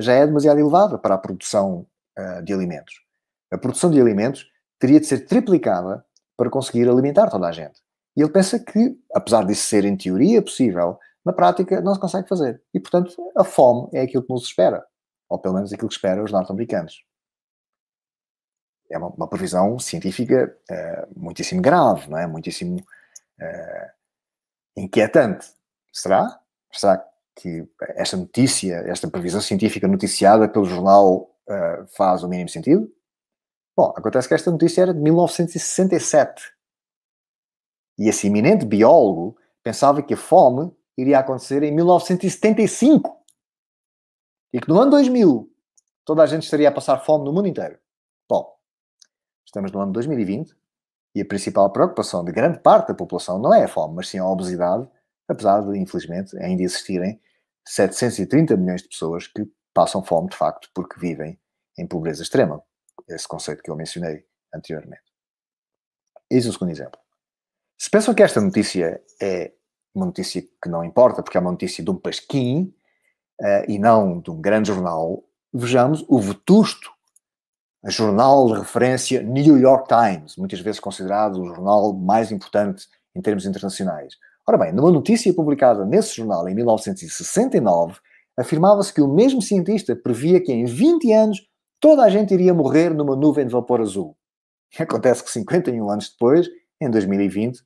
já é demasiado elevada para a produção de alimentos. A produção de alimentos teria de ser triplicada para conseguir alimentar toda a gente. E ele pensa que, apesar disso ser em teoria possível, na prática não se consegue fazer. E, portanto, a fome é aquilo que nos espera. Ou pelo menos aquilo que esperam os norte-americanos. É uma, uma previsão científica uh, muitíssimo grave, não é? Muitíssimo uh, inquietante. Será? Será que esta notícia, esta previsão científica noticiada pelo jornal uh, faz o mínimo sentido? Bom, acontece que esta notícia era de 1967. E esse eminente biólogo pensava que a fome iria acontecer em 1975 e que no ano 2000 toda a gente estaria a passar fome no mundo inteiro. Bom, estamos no ano 2020 e a principal preocupação de grande parte da população não é a fome, mas sim a obesidade, apesar de, infelizmente, ainda existirem 730 milhões de pessoas que passam fome de facto porque vivem em pobreza extrema. Esse conceito que eu mencionei anteriormente. Eis o segundo exemplo. Se pensam que esta notícia é uma notícia que não importa, porque é uma notícia de um pasquim uh, e não de um grande jornal, vejamos o vetusto jornal de referência New York Times, muitas vezes considerado o jornal mais importante em termos internacionais. Ora bem, numa notícia publicada nesse jornal em 1969, afirmava-se que o mesmo cientista previa que em 20 anos toda a gente iria morrer numa nuvem de vapor azul. Acontece que 51 anos depois, em 2020,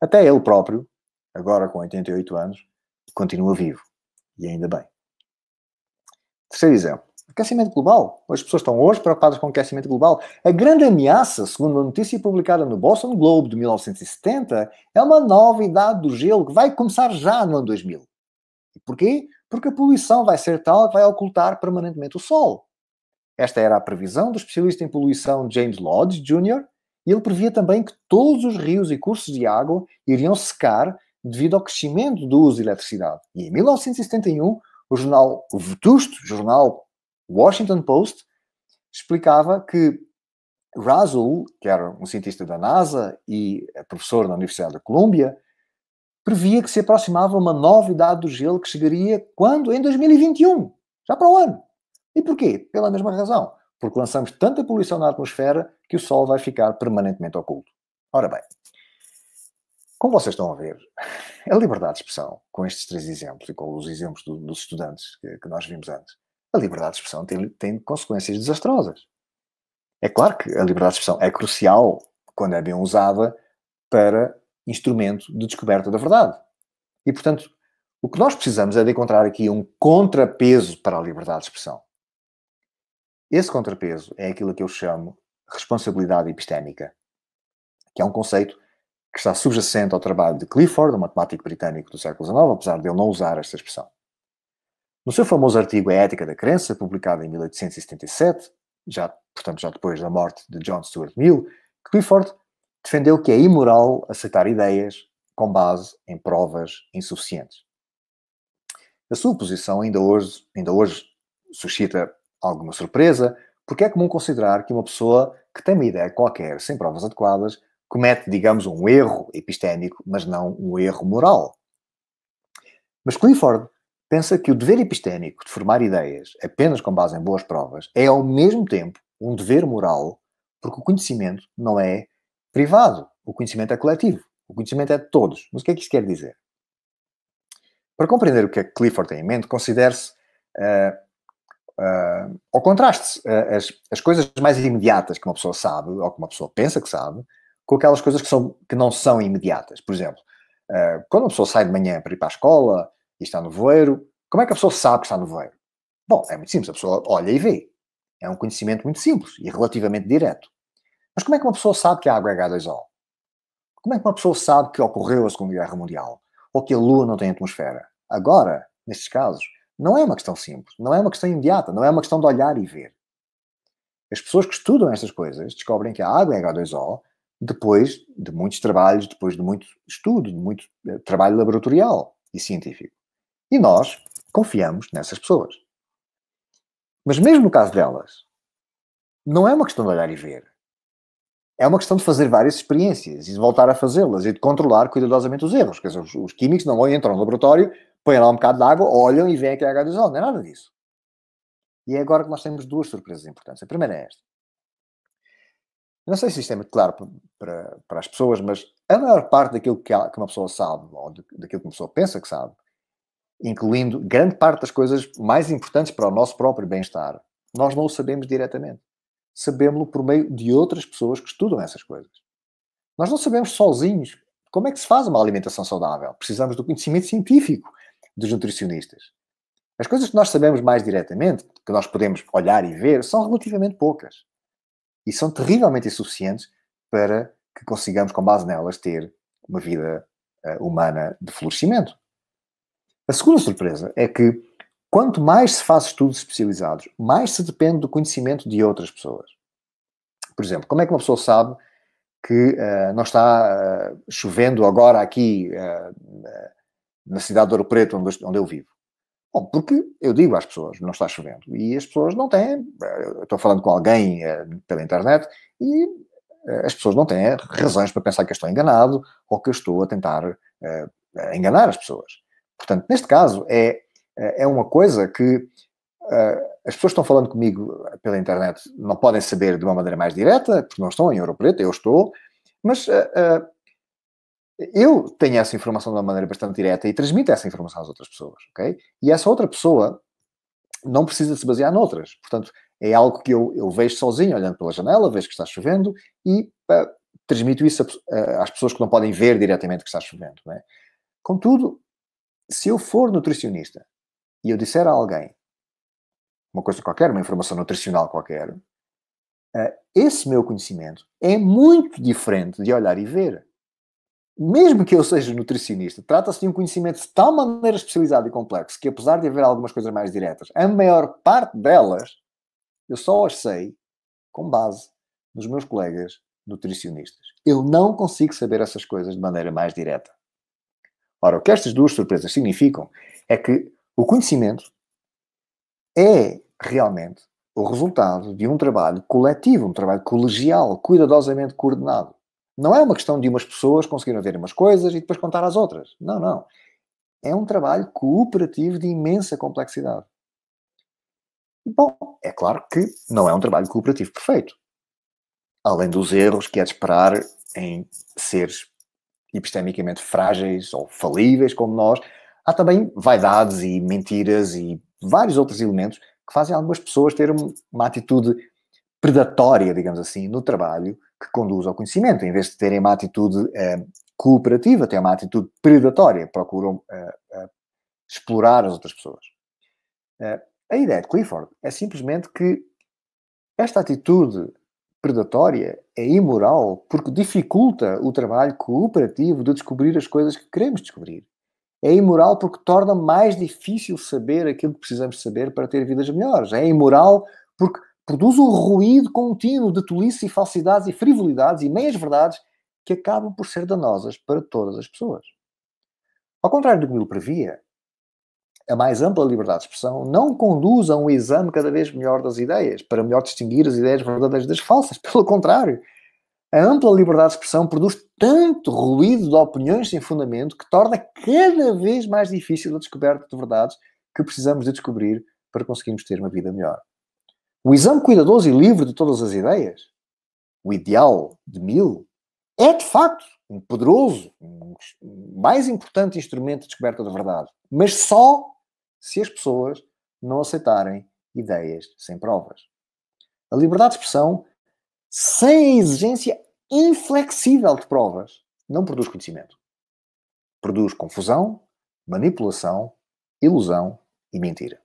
até ele próprio, agora com 88 anos, continua vivo. E ainda bem. Terceiro exemplo. Aquecimento global. As pessoas estão hoje preocupadas com o aquecimento global. A grande ameaça, segundo a notícia publicada no Boston Globe de 1970, é uma nova idade do gelo que vai começar já no ano 2000. E porquê? Porque a poluição vai ser tal que vai ocultar permanentemente o Sol. Esta era a previsão do especialista em poluição James Lodge Jr., e ele previa também que todos os rios e cursos de água iriam secar devido ao crescimento do uso de eletricidade. E em 1971, o jornal o vetusto, jornal Washington Post, explicava que Rasul, que era um cientista da NASA e professor na Universidade da Colômbia, previa que se aproximava uma nova idade do gelo que chegaria quando? Em 2021, já para o ano. E porquê? Pela mesma razão porque lançamos tanta poluição na atmosfera que o Sol vai ficar permanentemente oculto. Ora bem, como vocês estão a ver, a liberdade de expressão, com estes três exemplos e com os exemplos do, dos estudantes que, que, nós vimos antes, a liberdade de expressão tem, tem consequências desastrosas. É claro que a liberdade de expressão é crucial quando é bem usada para instrumento de descoberta da verdade. E, portanto, o que nós precisamos é de encontrar aqui um contrapeso para a liberdade de expressão. Esse contrapeso é aquilo que eu chamo responsabilidade epistémica, que é um conceito que está subjacente ao trabalho de Clifford, um matemático britânico do século XIX, apesar de ele não usar esta expressão. No seu famoso artigo A Ética da Crença, publicado em 1877, já, portanto já depois da morte de John Stuart Mill, Clifford defendeu que é imoral aceitar ideias com base em provas insuficientes. A sua posição ainda hoje, ainda hoje suscita alguma surpresa, porque é comum considerar que uma pessoa que tem uma ideia qualquer, sem provas adequadas, comete, digamos, um erro epistémico, mas não um erro moral. Mas Clifford pensa que o dever epistémico de formar ideias apenas com base em boas provas é, ao mesmo tempo, um dever moral, porque o conhecimento não é privado, o conhecimento é coletivo, o conhecimento é de todos. Mas o que é que isso quer dizer? Para compreender o que é que Clifford tem em mente, considere-se uh, Uh, ao contraste, eh, as, as coisas mais imediatas que uma pessoa sabe, ou que uma pessoa pensa que sabe, com aquelas coisas que, são, que não são imediatas. Por exemplo, uh, quando uma pessoa sai de manhã para ir para a escola e está no voeiro, como é que a pessoa sabe que está no voeiro? Bom, é muito simples, a pessoa olha e vê. É um conhecimento muito simples e relativamente direto. Mas como é que uma pessoa sabe que a água é H2O? Como é que uma pessoa sabe que ocorreu a Segunda Guerra Mundial? Ou que a Lua não tem atmosfera? Agora, nestes casos, não é uma questão simples, não é uma questão imediata, não é uma questão de olhar e ver. As pessoas que estudam estas coisas descobrem que a água é H2O depois de muitos trabalhos, depois de muito estudo, de muito eh, trabalho laboratorial e científico. E nós confiamos nessas pessoas. Mas mesmo no caso delas, não é uma questão de olhar e ver. É uma questão de fazer várias experiências e de voltar a fazê-las e de controlar cuidadosamente os erros. Quer dizer, os, os químicos não entram no laboratório põem lá um bocado de água, olham e vêm aqui a H2O. Não é nada disso. E é agora que nós temos duas surpresas importantes. A primeira é esta. Não sei se isto é muito claro para, para as pessoas, mas a maior parte daquilo que, que uma pessoa sabe, ou daquilo que uma pessoa pensa que sabe, incluindo grande parte das coisas mais importantes para o nosso próprio bem-estar, nós não o sabemos diretamente. Sabemos-lo por meio de outras pessoas que estudam essas coisas. Nós não sabemos sozinhos como é que se faz uma alimentação saudável. Precisamos do conhecimento científico dos nutricionistas. As coisas que nós sabemos mais diretamente, que nós podemos olhar e ver, são relativamente poucas. E são terrivelmente insuficientes para que consigamos, com base nelas, ter uma vida uh, humana de florescimento. A segunda surpresa é que, quanto mais se faz estudos especializados, mais se depende do conhecimento de outras pessoas. Por exemplo, como é que uma pessoa sabe que uh, não está uh, chovendo agora aqui na cidade de Ouro Preto, onde, onde eu vivo? Bom, porque eu digo às pessoas, não está chovendo. E as pessoas não têm. Eh, estou falando com alguém eh, pela internet e eh, as pessoas não têm razões para pensar que eu estou enganado ou que eu estou a tentar enganar as pessoas. Portanto, neste caso, é, é uma coisa que as pessoas estão falando comigo pela internet não podem saber de uma maneira mais direta, porque não estão em Ouro Preto, eu estou, mas eu tenho essa informação de uma maneira bastante direta e transmito essa informação às outras pessoas, ok? E essa outra pessoa não precisa se basear noutras. Portanto, é algo que eu, eu vejo sozinho, olhando pela janela, vejo que está chovendo e transmito isso a, às pessoas que não podem ver diretamente que está chovendo, não é? Contudo, se eu for nutricionista e eu disser a alguém uma coisa qualquer, uma informação nutricional qualquer, uh, esse meu conhecimento é muito diferente de olhar e ver mesmo que eu seja nutricionista, trata-se de um conhecimento de tal maneira especializado e complexo que, apesar de haver algumas coisas mais diretas, a maior parte delas eu só as sei com base nos meus colegas nutricionistas. Eu não consigo saber essas coisas de maneira mais direta. Ora, o que estas duas surpresas significam é que o conhecimento é realmente o resultado de um trabalho coletivo, um trabalho colegial, cuidadosamente coordenado. Não é uma questão de umas pessoas conseguiram ver umas coisas e depois contar às outras. Não, não. É um trabalho cooperativo de imensa complexidade. Bom, é claro que não é um trabalho cooperativo perfeito. Além dos erros que é de esperar em seres epistemicamente frágeis ou falíveis como nós, há também vaidades e mentiras e vários outros elementos que fazem algumas pessoas terem uma atitude predatória, digamos assim, no trabalho que conduz ao conhecimento. Em vez de terem uma atitude eh, cooperativa, têm uma atitude predatória, procuram eh, eh, explorar as outras pessoas. a ideia de Clifford é simplesmente que esta atitude predatória é imoral porque dificulta o trabalho cooperativo de descobrir as coisas que queremos descobrir. É imoral porque torna mais difícil saber aquilo que precisamos saber para ter vidas melhores. É imoral porque produz um ruído contínuo de tolice e falsidades e frivolidades e meias-verdades que acabam por ser danosas para todas as pessoas. Ao contrário do que Mill previa, a mais ampla liberdade de expressão não conduz a um exame cada vez melhor das ideias, para melhor distinguir as ideias verdadeiras das falsas. [LAUGHS] Pelo contrário, a ampla liberdade de expressão produz tanto ruído de opiniões sem fundamento que torna cada vez mais difícil a descoberta de verdades que precisamos de descobrir para conseguirmos ter uma vida melhor. O exame cuidadoso e livre de todas as ideias, o ideal de Mill, é de facto um poderoso, um mais importante instrumento de descoberta da verdade, mas só se as pessoas não aceitarem ideias sem provas. A liberdade de expressão, sem a exigência inflexível de provas, não produz conhecimento. Produz confusão, manipulação, ilusão e mentira.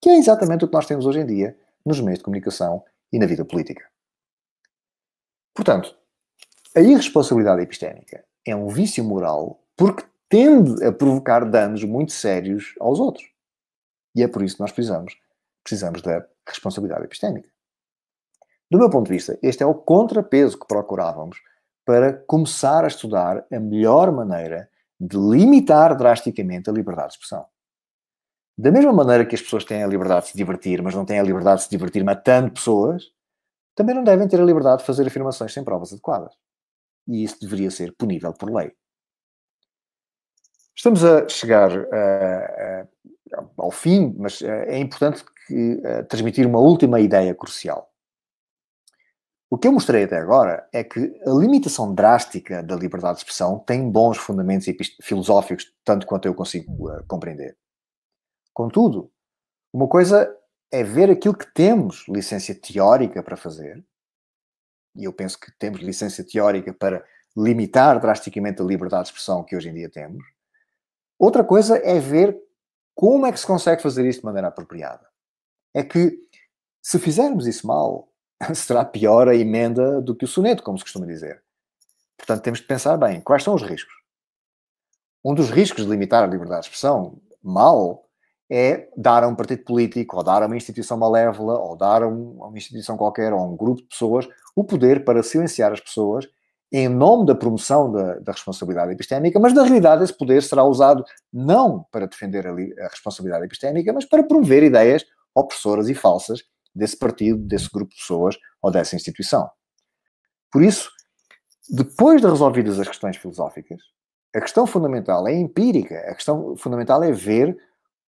Que é exatamente o que nós temos hoje em dia nos meios de comunicação e na vida política. Portanto, a irresponsabilidade epistémica é um vício moral porque tende a provocar danos muito sérios aos outros. E é por isso que nós precisamos, precisamos da responsabilidade epistémica. Do meu ponto de vista, este é o contrapeso que procurávamos para começar a estudar a melhor maneira de limitar drasticamente a liberdade de expressão. Da mesma maneira que as pessoas têm a liberdade de se divertir, mas não têm a liberdade de se divertir matando pessoas, também não devem ter a liberdade de fazer afirmações sem provas adequadas. E isso deveria ser punível por lei. Estamos a chegar uh, ao fim, mas uh, é importante que, transmitir uma última ideia crucial. O que eu mostrei até agora é que a limitação drástica da liberdade de expressão tem bons fundamentos filosóficos, tanto quanto eu consigo compreender. Contudo, uma coisa é ver aquilo que temos licença teórica para fazer, e eu penso que temos licença teórica para limitar drasticamente a liberdade de expressão que hoje em dia temos. Outra coisa é ver como é que se consegue fazer isso de maneira apropriada. É que se fizermos isso mal, [LAUGHS] será pior a emenda do que o soneto, como se costuma dizer. Portanto, temos de pensar bem quais são os riscos. Um dos riscos de limitar a liberdade de expressão mal é dar a um partido político, ou dar a uma instituição malévola, ou dar a, um, a uma instituição qualquer, ou a um grupo de pessoas, o poder para silenciar as pessoas em nome da promoção da, da, responsabilidade epistémica, mas na realidade esse poder será usado não para defender a, a, responsabilidade epistémica, mas para promover ideias opressoras e falsas desse partido, desse grupo de pessoas ou dessa instituição. Por isso, depois de resolvidas as questões filosóficas, a questão fundamental é empírica, a questão fundamental é ver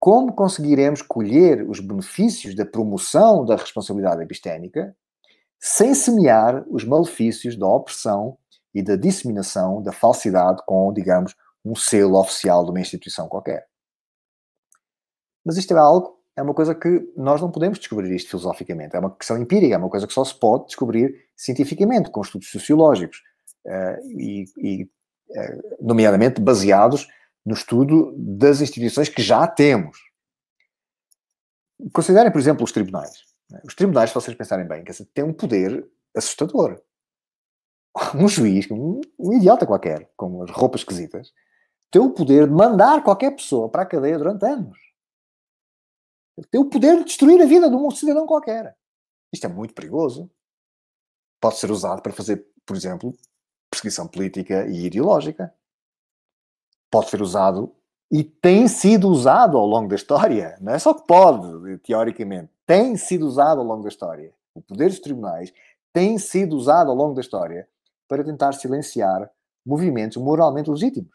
como conseguiremos colher os benefícios da promoção da responsabilidade epistémica sem semear os malefícios da opressão e da disseminação da falsidade com, digamos, um selo oficial de uma instituição qualquer. Mas isto é algo, é uma coisa que nós não podemos descobrir isto filosoficamente, é uma questão empírica, é uma coisa que só se pode descobrir cientificamente, com estudos sociológicos, uh, e, e uh, nomeadamente baseados no estudo das instituições que já temos. Considerem, por exemplo, os tribunais. Né? Os tribunais, se vocês pensarem bem, têm um poder assustador. [LAUGHS] Um juiz, um, idiota qualquer, com as roupas esquisitas, tem o poder de mandar qualquer pessoa para a cadeia durante anos. Tem o poder de destruir a vida de um cidadão qualquer. Isto é muito perigoso. Pode ser usado para fazer, por exemplo, perseguição política e ideológica pode ser usado e tem sido usado ao longo da história. Não é só que pode, teoricamente. Tem sido usado ao longo da história. O poder dos tribunais tem sido usado ao longo da história para tentar silenciar movimentos moralmente legítimos.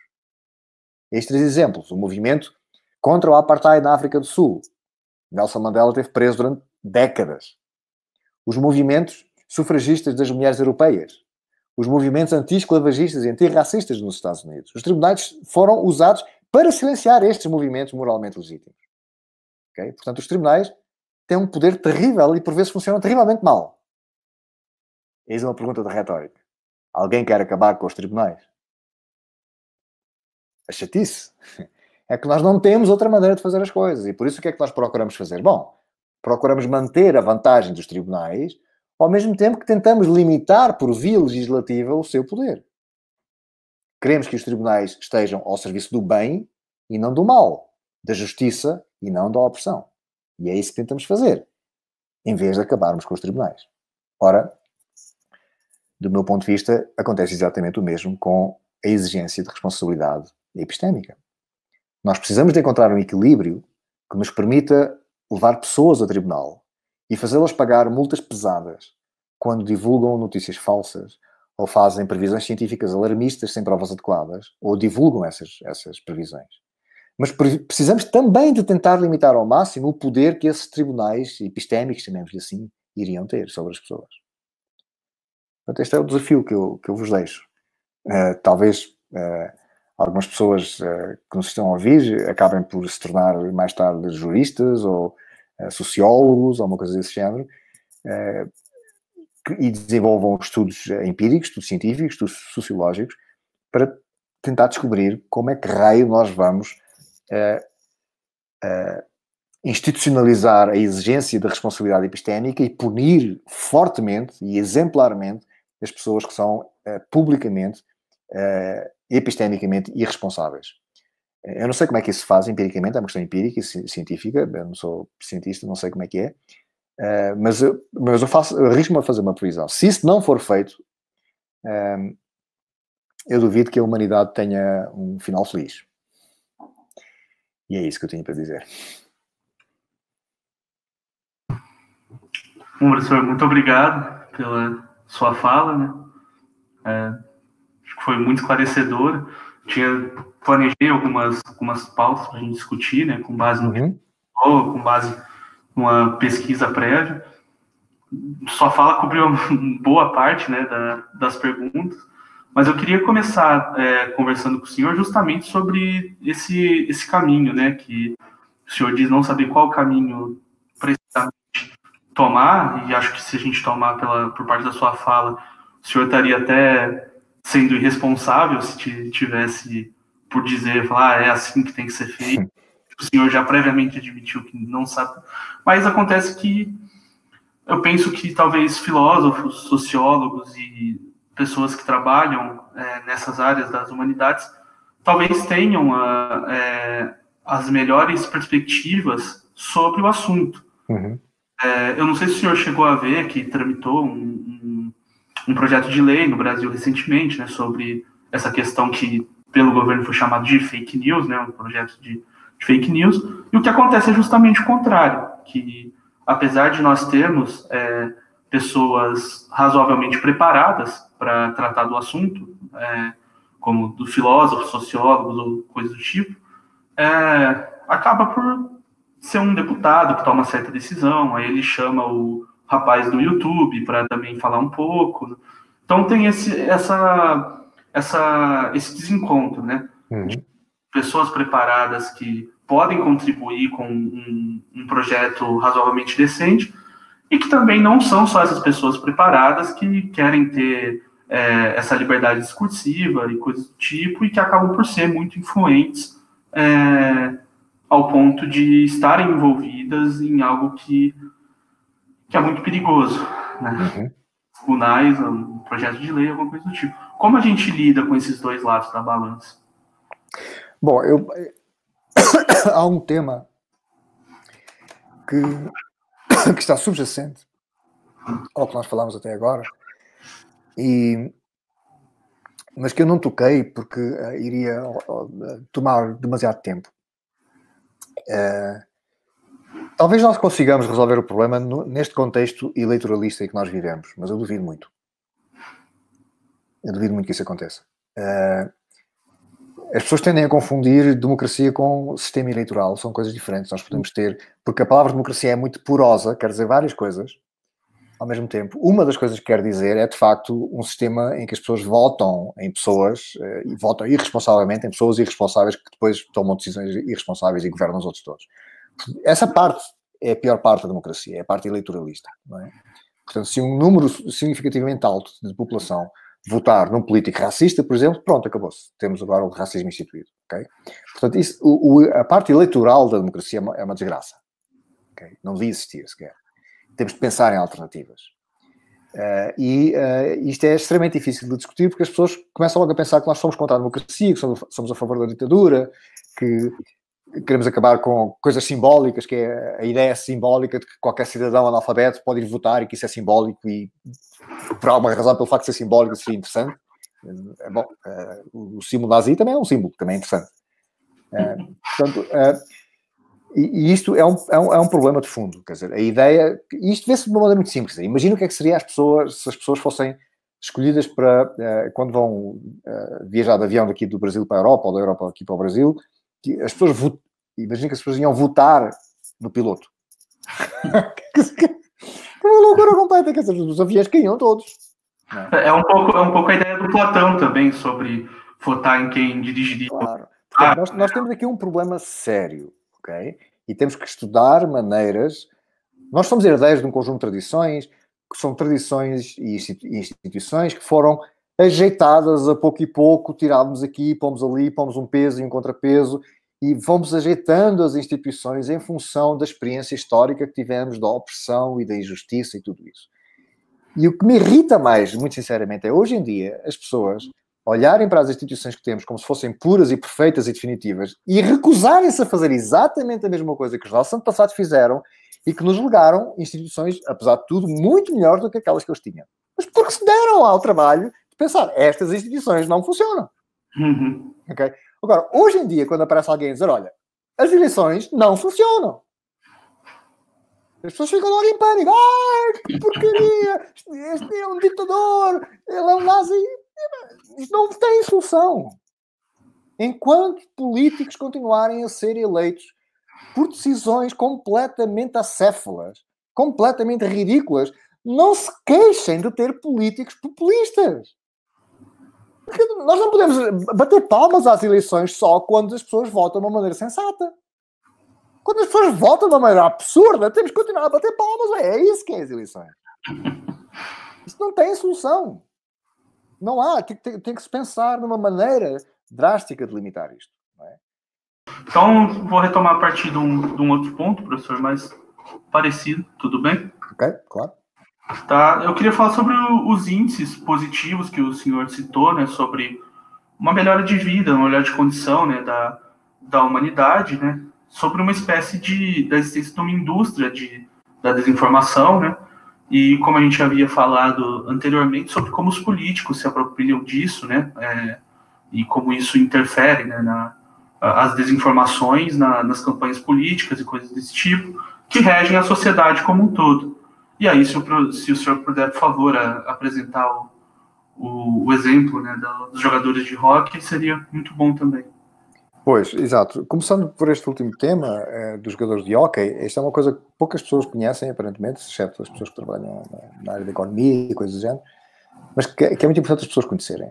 Estes exemplos. O movimento contra o apartheid na África do Sul. Nelson Mandela teve preso durante décadas. Os movimentos sufragistas das mulheres europeias os movimentos anti-esclavagistas e antirracistas nos Estados Unidos. Os tribunais foram usados para silenciar estes movimentos moralmente legítimos. Okay? Portanto, os tribunais têm um poder terrível e por vezes funcionam terrivelmente mal. Eis uma pergunta de retórica. Alguém quer acabar com os tribunais? A chatice é que nós não temos outra maneira de fazer as coisas e por isso o que é que nós procuramos fazer? Bom, procuramos manter a vantagem dos tribunais ao mesmo tempo que tentamos limitar por via legislativa o seu poder. Queremos que os tribunais estejam ao serviço do bem e não do mal, da justiça e não da opressão. E é isso que tentamos fazer, em vez de acabarmos com os tribunais. Ora, do meu ponto de vista, acontece exatamente o mesmo com a exigência de responsabilidade epistémica. Nós precisamos de encontrar um equilíbrio que nos permita levar pessoas ao tribunal e fazê-las pagar multas pesadas quando divulgam notícias falsas ou fazem previsões científicas alarmistas sem provas adequadas ou divulgam essas, essas previsões. Mas precisamos também de tentar limitar ao máximo o poder que esses tribunais epistémicos, chamemos-lhe assim, iriam ter sobre as pessoas. Portanto, este é o desafio que eu, que eu vos deixo. Uh, talvez uh, algumas pessoas uh, que nos estão a ouvir acabem por se tornar mais tarde juristas ou eh, sociólogos, alguma coisa desse género, eh, e desenvolvam estudos empíricos, estudos científicos, estudos sociológicos, para tentar descobrir como é que raio nós vamos eh, institucionalizar a exigência da responsabilidade epistémica e punir fortemente e exemplarmente as pessoas que são publicamente, epistemicamente irresponsáveis. Eu não sei como é que isso se faz empiricamente, é uma questão empírica e científica, eu não sou cientista, não sei como é que é, uh, mas, eu, mas eu, faço, eu arrisco-me a fazer uma previsão. Se isso não for feito, ehm, eu duvido que a humanidade tenha um final feliz. E é isso que eu tenho para dizer. Bom, professor, muito obrigado pela sua fala, né? É, foi muito esclarecedora tinha planejei algumas algumas pautas para a gente discutir, né, com base no uhum. ou com base numa pesquisa prévia. Só fala cobriu [LAUGHS] boa parte, né, da, das perguntas. Mas eu queria começar é, conversando com o senhor justamente sobre esse esse caminho, né, que o senhor diz não saber qual caminho precisamente tomar e acho que se a gente tomar pela por parte da sua fala, o senhor estaria até sendo irresponsável se tivesse por dizer, falar, ah, é assim que tem que ser feito. [LAUGHS] O senhor já previamente admitiu que não sabe. Mas acontece que eu penso que talvez filósofos, sociólogos e pessoas que trabalham é, nessas áreas das humanidades talvez tenham a, ah, é, as melhores perspectivas sobre o assunto. Uhum. É, eu não sei se o senhor chegou a ver que tramitou um, um um projeto de lei no Brasil recentemente, né, sobre essa questão que pelo governo foi chamado de fake news, né, um projeto de, de fake news, e o que acontece é justamente o contrário, que apesar de nós termos é, pessoas razoavelmente preparadas para tratar do assunto, é, como do filósofo, sociólogos ou coisas do tipo, é, acaba por ser um deputado que toma certa decisão, aí ele chama o rapaz do YouTube para também falar um pouco. Então tem esse, essa, essa, esse desencontro, né? Uhum. De pessoas preparadas que podem contribuir com um, um projeto razoavelmente decente e que também não são só essas pessoas preparadas que querem ter é, essa liberdade discursiva e coisas do tipo, e que acabam por ser muito influentes é, ao ponto de estarem envolvidas em algo que que é muito perigoso, né? Uhum. Funais, um projeto de lei, alguma coisa do tipo. Como a gente lida com esses dois lados da balança? Bom, eu [COUGHS] há um tema que, [COUGHS] que está subjacente ao que nós falámos até agora, e, mas que eu não toquei porque uh, iria uh, tomar demasiado tempo. Uh, Talvez nós consigamos resolver o problema no, neste contexto eleitoralista em que nós vivemos, mas eu duvido muito. Eu duvido muito que isso aconteça. Uh, as pessoas tendem a confundir democracia com sistema eleitoral, são coisas diferentes. Nós podemos ter, porque a palavra democracia é muito porosa, quer dizer várias coisas ao mesmo tempo. Uma das coisas que quer dizer é, de facto, um sistema em que as pessoas votam em pessoas, eh, e votam irresponsavelmente em pessoas irresponsáveis que depois tomam decisões irresponsáveis e governam os outros todos essa parte é a pior parte da democracia, é a parte eleitoralista. É? Portanto, se um número significativamente alto de população votar num político racista, por exemplo, pronto, acabou-se. Temos agora o racismo instituído. Okay? Portanto, isso, o, o, a parte eleitoral da democracia é uma, é uma desgraça. Okay? Não devia existir sequer. Temos de pensar em alternativas. Uh, e uh, isto é extremamente difícil de discutir porque as pessoas começam logo a pensar que nós somos contra a democracia, que somos, somos a favor da ditadura, que queremos acabar com coisas simbólicas, que é a ideia simbólica de que qualquer cidadão analfabeto pode ir votar e que isso é simbólico e por alguma razão, pelo facto de ser simbólico, seria interessante. Eh, bom, eh, o símbolo nazi também é um símbolo, também é interessante. Eh, portanto, e isto é um, é um, é, um, problema de fundo, quer dizer, a ideia, isto vê-se de uma maneira muito simples, imagina o que é que seria as pessoas, se as pessoas fossem escolhidas para, quando vão viajar de avião daqui do Brasil para a Europa, ou da Europa aqui para o Brasil, que as pessoas vot... imagina que as pessoas iam votar no piloto. como [LAUGHS] uma loucura completa, que essas fiéis caíam todos. É, é. um, pouco, é um pouco a ideia do Platão também sobre votar em quem dirigiria. Claro. Ah, nós, nós temos aqui um problema sério, ok? E temos que estudar maneiras. Nós somos herdeiros de um conjunto de tradições, que são tradições e instituições que foram ajeitadas a pouco e pouco, tirávamos aqui, pomos ali, pomos um peso e um contrapeso, e vamos ajeitando as instituições em função da experiência histórica que tivemos da opressão e da injustiça e tudo isso. E o que me irrita mais, muito sinceramente, é hoje em dia as pessoas olharem para as instituições que temos como se fossem puras e perfeitas e definitivas e recusarem-se a fazer exatamente a mesma coisa que os nossos antepassados fizeram e que nos legaram instituições, apesar de tudo, muito melhores do que aquelas que eles tinham. Mas porque se deram ao trabalho pensar, estas instituições não funcionam. Uhum. Okay? Agora, hoje em dia, quando aparece alguém dizer, olha, as eleições não funcionam. As pessoas ficam logo em pânico. Ai, que porcaria! Este é um ditador, ele é um nazi. Isto não tem solução. Enquanto políticos continuarem a ser eleitos por decisões completamente acéfalas, completamente ridículas, não se queixem de ter políticos populistas. Porque nós não podemos bater palmas às eleições só quando as pessoas votam de uma maneira sensata. Quando as pessoas votam de uma maneira absurda, temos que continuar a bater palmas. É isso que é as eleições. Isso não tem solução. Não há. Tem, tem, tem que se pensar numa maneira drástica de limitar isto. É? Então, vou retomar a partir de um, de um outro ponto, professor, mas parecido, tudo bem? Ok, claro. Tá, eu queria falar sobre os índices positivos que o senhor citou, né, sobre uma melhora de vida, uma melhora de condição, né, da, da humanidade, né, sobre uma espécie de, da existência de uma indústria de, da desinformação, né, e como a gente havia falado anteriormente, sobre como os políticos se apropriam disso, né, é, e como isso interfere, né, na, as desinformações na, nas campanhas políticas e coisas desse tipo, que regem a sociedade como um todo. E aí, se o, se o senhor puder, por favor, a, apresentar o, o, o exemplo né, da, dos jogadores de rock, seria muito bom também. Pois, exato. Começando por este último tema eh, dos jogadores de hockey, isto é uma coisa que poucas pessoas conhecem, aparentemente, exceto as pessoas que trabalham na, na área da economia e coisas do género, mas que, é, que é muito importante as pessoas conhecerem.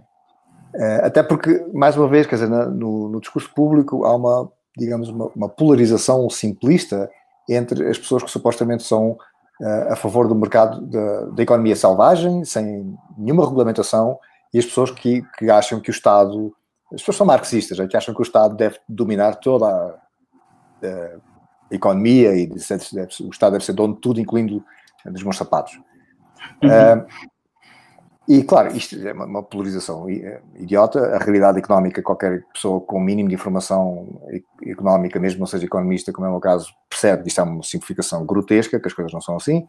Eh, até porque, mais uma vez, quer dizer, na, no, no, discurso público há uma, digamos, uma, uma polarização simplista entre as pessoas que supostamente são eh, a favor do mercado da, da, economia selvagem, sem nenhuma regulamentação, e as pessoas que, que acham que o Estado, as pessoas são marxistas, é? que acham que o Estado deve dominar toda a, a eh, economia e deve, o Estado deve ser dono de tudo, incluindo dos meus sapatos. Uhum. Uh, e claro, isto é uma polarização eh, idiota. A realidade económica, qualquer pessoa com o mínimo de informação económica, mesmo não seja economista, como é o meu caso, percebe que isto é uma simplificação grotesca, que as coisas não são assim,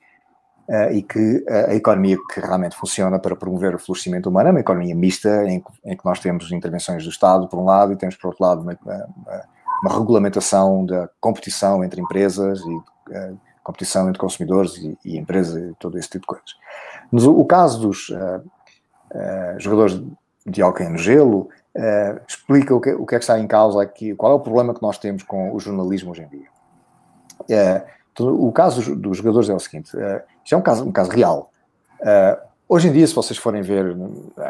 eh, e que a economia que realmente funciona para promover o florescimento humano é uma economia mista, em, que nós temos intervenções do Estado, por um lado, e temos, por outro lado, uma, uma, uma regulamentação da competição entre empresas e eh, competição entre consumidores e, e empresas e todo esse tipo de coisas. Mas o, o caso dos uh, uh, jogadores de hockey no gelo uh, explica o que, o que, é que está em causa aqui, qual é o problema que nós temos com o jornalismo hoje em dia. Então, o caso dos, jogadores é o seguinte, uh, isto é um caso, um caso real. Hoje em dia, se vocês forem ver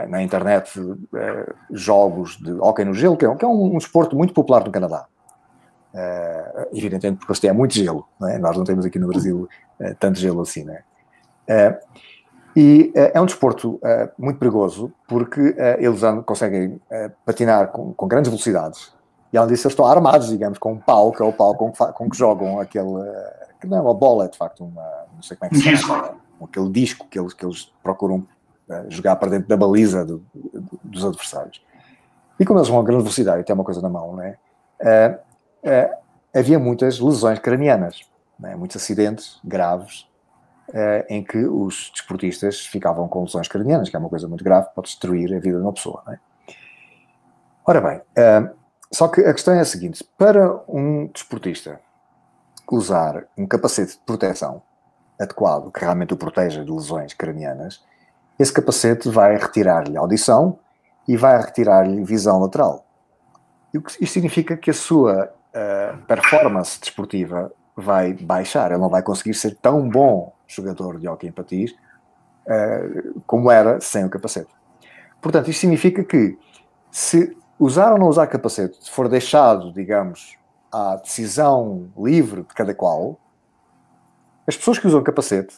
na internet jogos de hóquei no gelo, que é, que é um, um, desporto muito popular no Canadá, uh, evidentemente porque você tem muito gelo, não é? nós não temos aqui no Brasil uh, tanto gelo assim, né? Uh, e uh, é um desporto uh, muito perigoso porque uh, eles andam, conseguem patinar com, com, grandes velocidades e além disso eles estão armados, digamos, com um pau, que é o pau com que, com que jogam aquele, que não é uma bola, é de facto uma, não sei como é que se chama, aquele disco que eles, que eles procuram jogar para dentro da baliza do, do, dos adversários. E como eles vão a grande velocidade e têm é uma coisa na mão, não é? havia muitas lesões cranianas, é? muitos acidentes graves uh, em que os desportistas ficavam com lesões cranianas, que é uma coisa muito grave, pode destruir a vida de uma pessoa. É? Ora bem, uh, só que a questão é a seguinte: para um desportista usar um capacete de proteção adequado, que realmente o proteja de lesões cranianas, esse capacete vai retirar-lhe audição e vai retirar-lhe visão lateral. Isto significa que a sua uh, performance desportiva vai baixar, ele não vai conseguir ser tão bom jogador de hockey em patins, uh, eh, como era sem o capacete. Portanto, isto significa que se usar ou não usar capacete for deixado, digamos, à decisão livre de cada qual, as pessoas que usam capacete,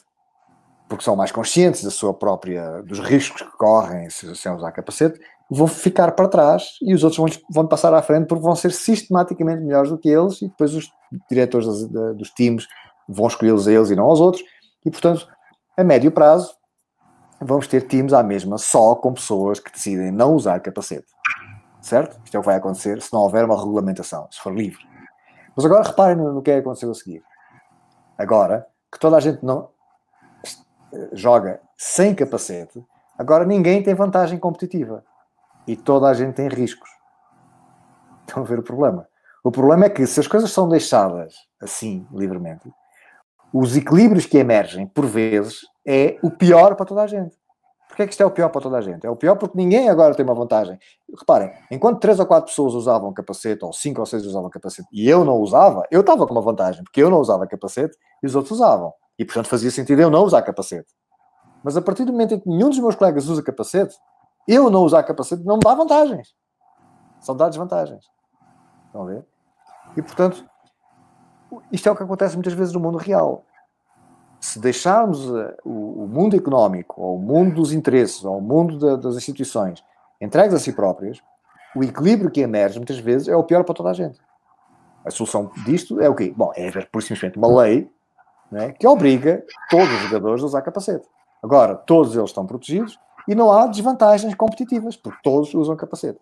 porque são mais conscientes da sua própria, dos riscos que correm se, sem usar capacete, vão ficar para trás e os outros vão, vão passar à frente porque vão ser sistematicamente melhores do que eles e depois os diretores das, da, dos times vão escolhê-los a eles e não aos outros e, portanto, a médio prazo, vamos ter times à mesma, só com pessoas que decidem não usar capacete. Certo? Isto é o que vai acontecer se não houver uma regulamentação, se for livre. Mas agora reparem no, é que aconteceu a seguir. Agora que toda a gente não eh, joga sem capacete, agora ninguém tem vantagem competitiva. E toda a gente tem riscos. Estão a ver o problema? O problema é que se as coisas são deixadas assim, livremente, os equilíbrios que emergem, por vezes, é o pior para toda a gente. Porquê é que isto é o pior para toda a gente? É o pior porque ninguém agora tem uma vantagem. Reparem, enquanto três ou quatro pessoas usavam capacete, ou cinco ou seis usavam capacete, e eu não usava, eu estava com uma vantagem, porque eu não usava capacete e os outros usavam. E, portanto, fazia sentido eu não usar capacete. Mas a partir do momento em que nenhum dos meus colegas usa capacete, eu não usar capacete não me dá vantagens. São dá desvantagens. Estão a ver? E, portanto, isto é o que acontece muitas vezes no mundo real. Se deixarmos eh, o, o mundo económico, ou o mundo dos interesses, ou o mundo da, das instituições entregues a si próprias, o equilíbrio que emerge muitas vezes é o pior para toda a gente. A solução disto é o quê? Bom, é por simplesmente, uma lei né, que obriga todos os jogadores a usar capacete. Agora, todos eles estão protegidos e não há desvantagens competitivas, porque todos usam capacete.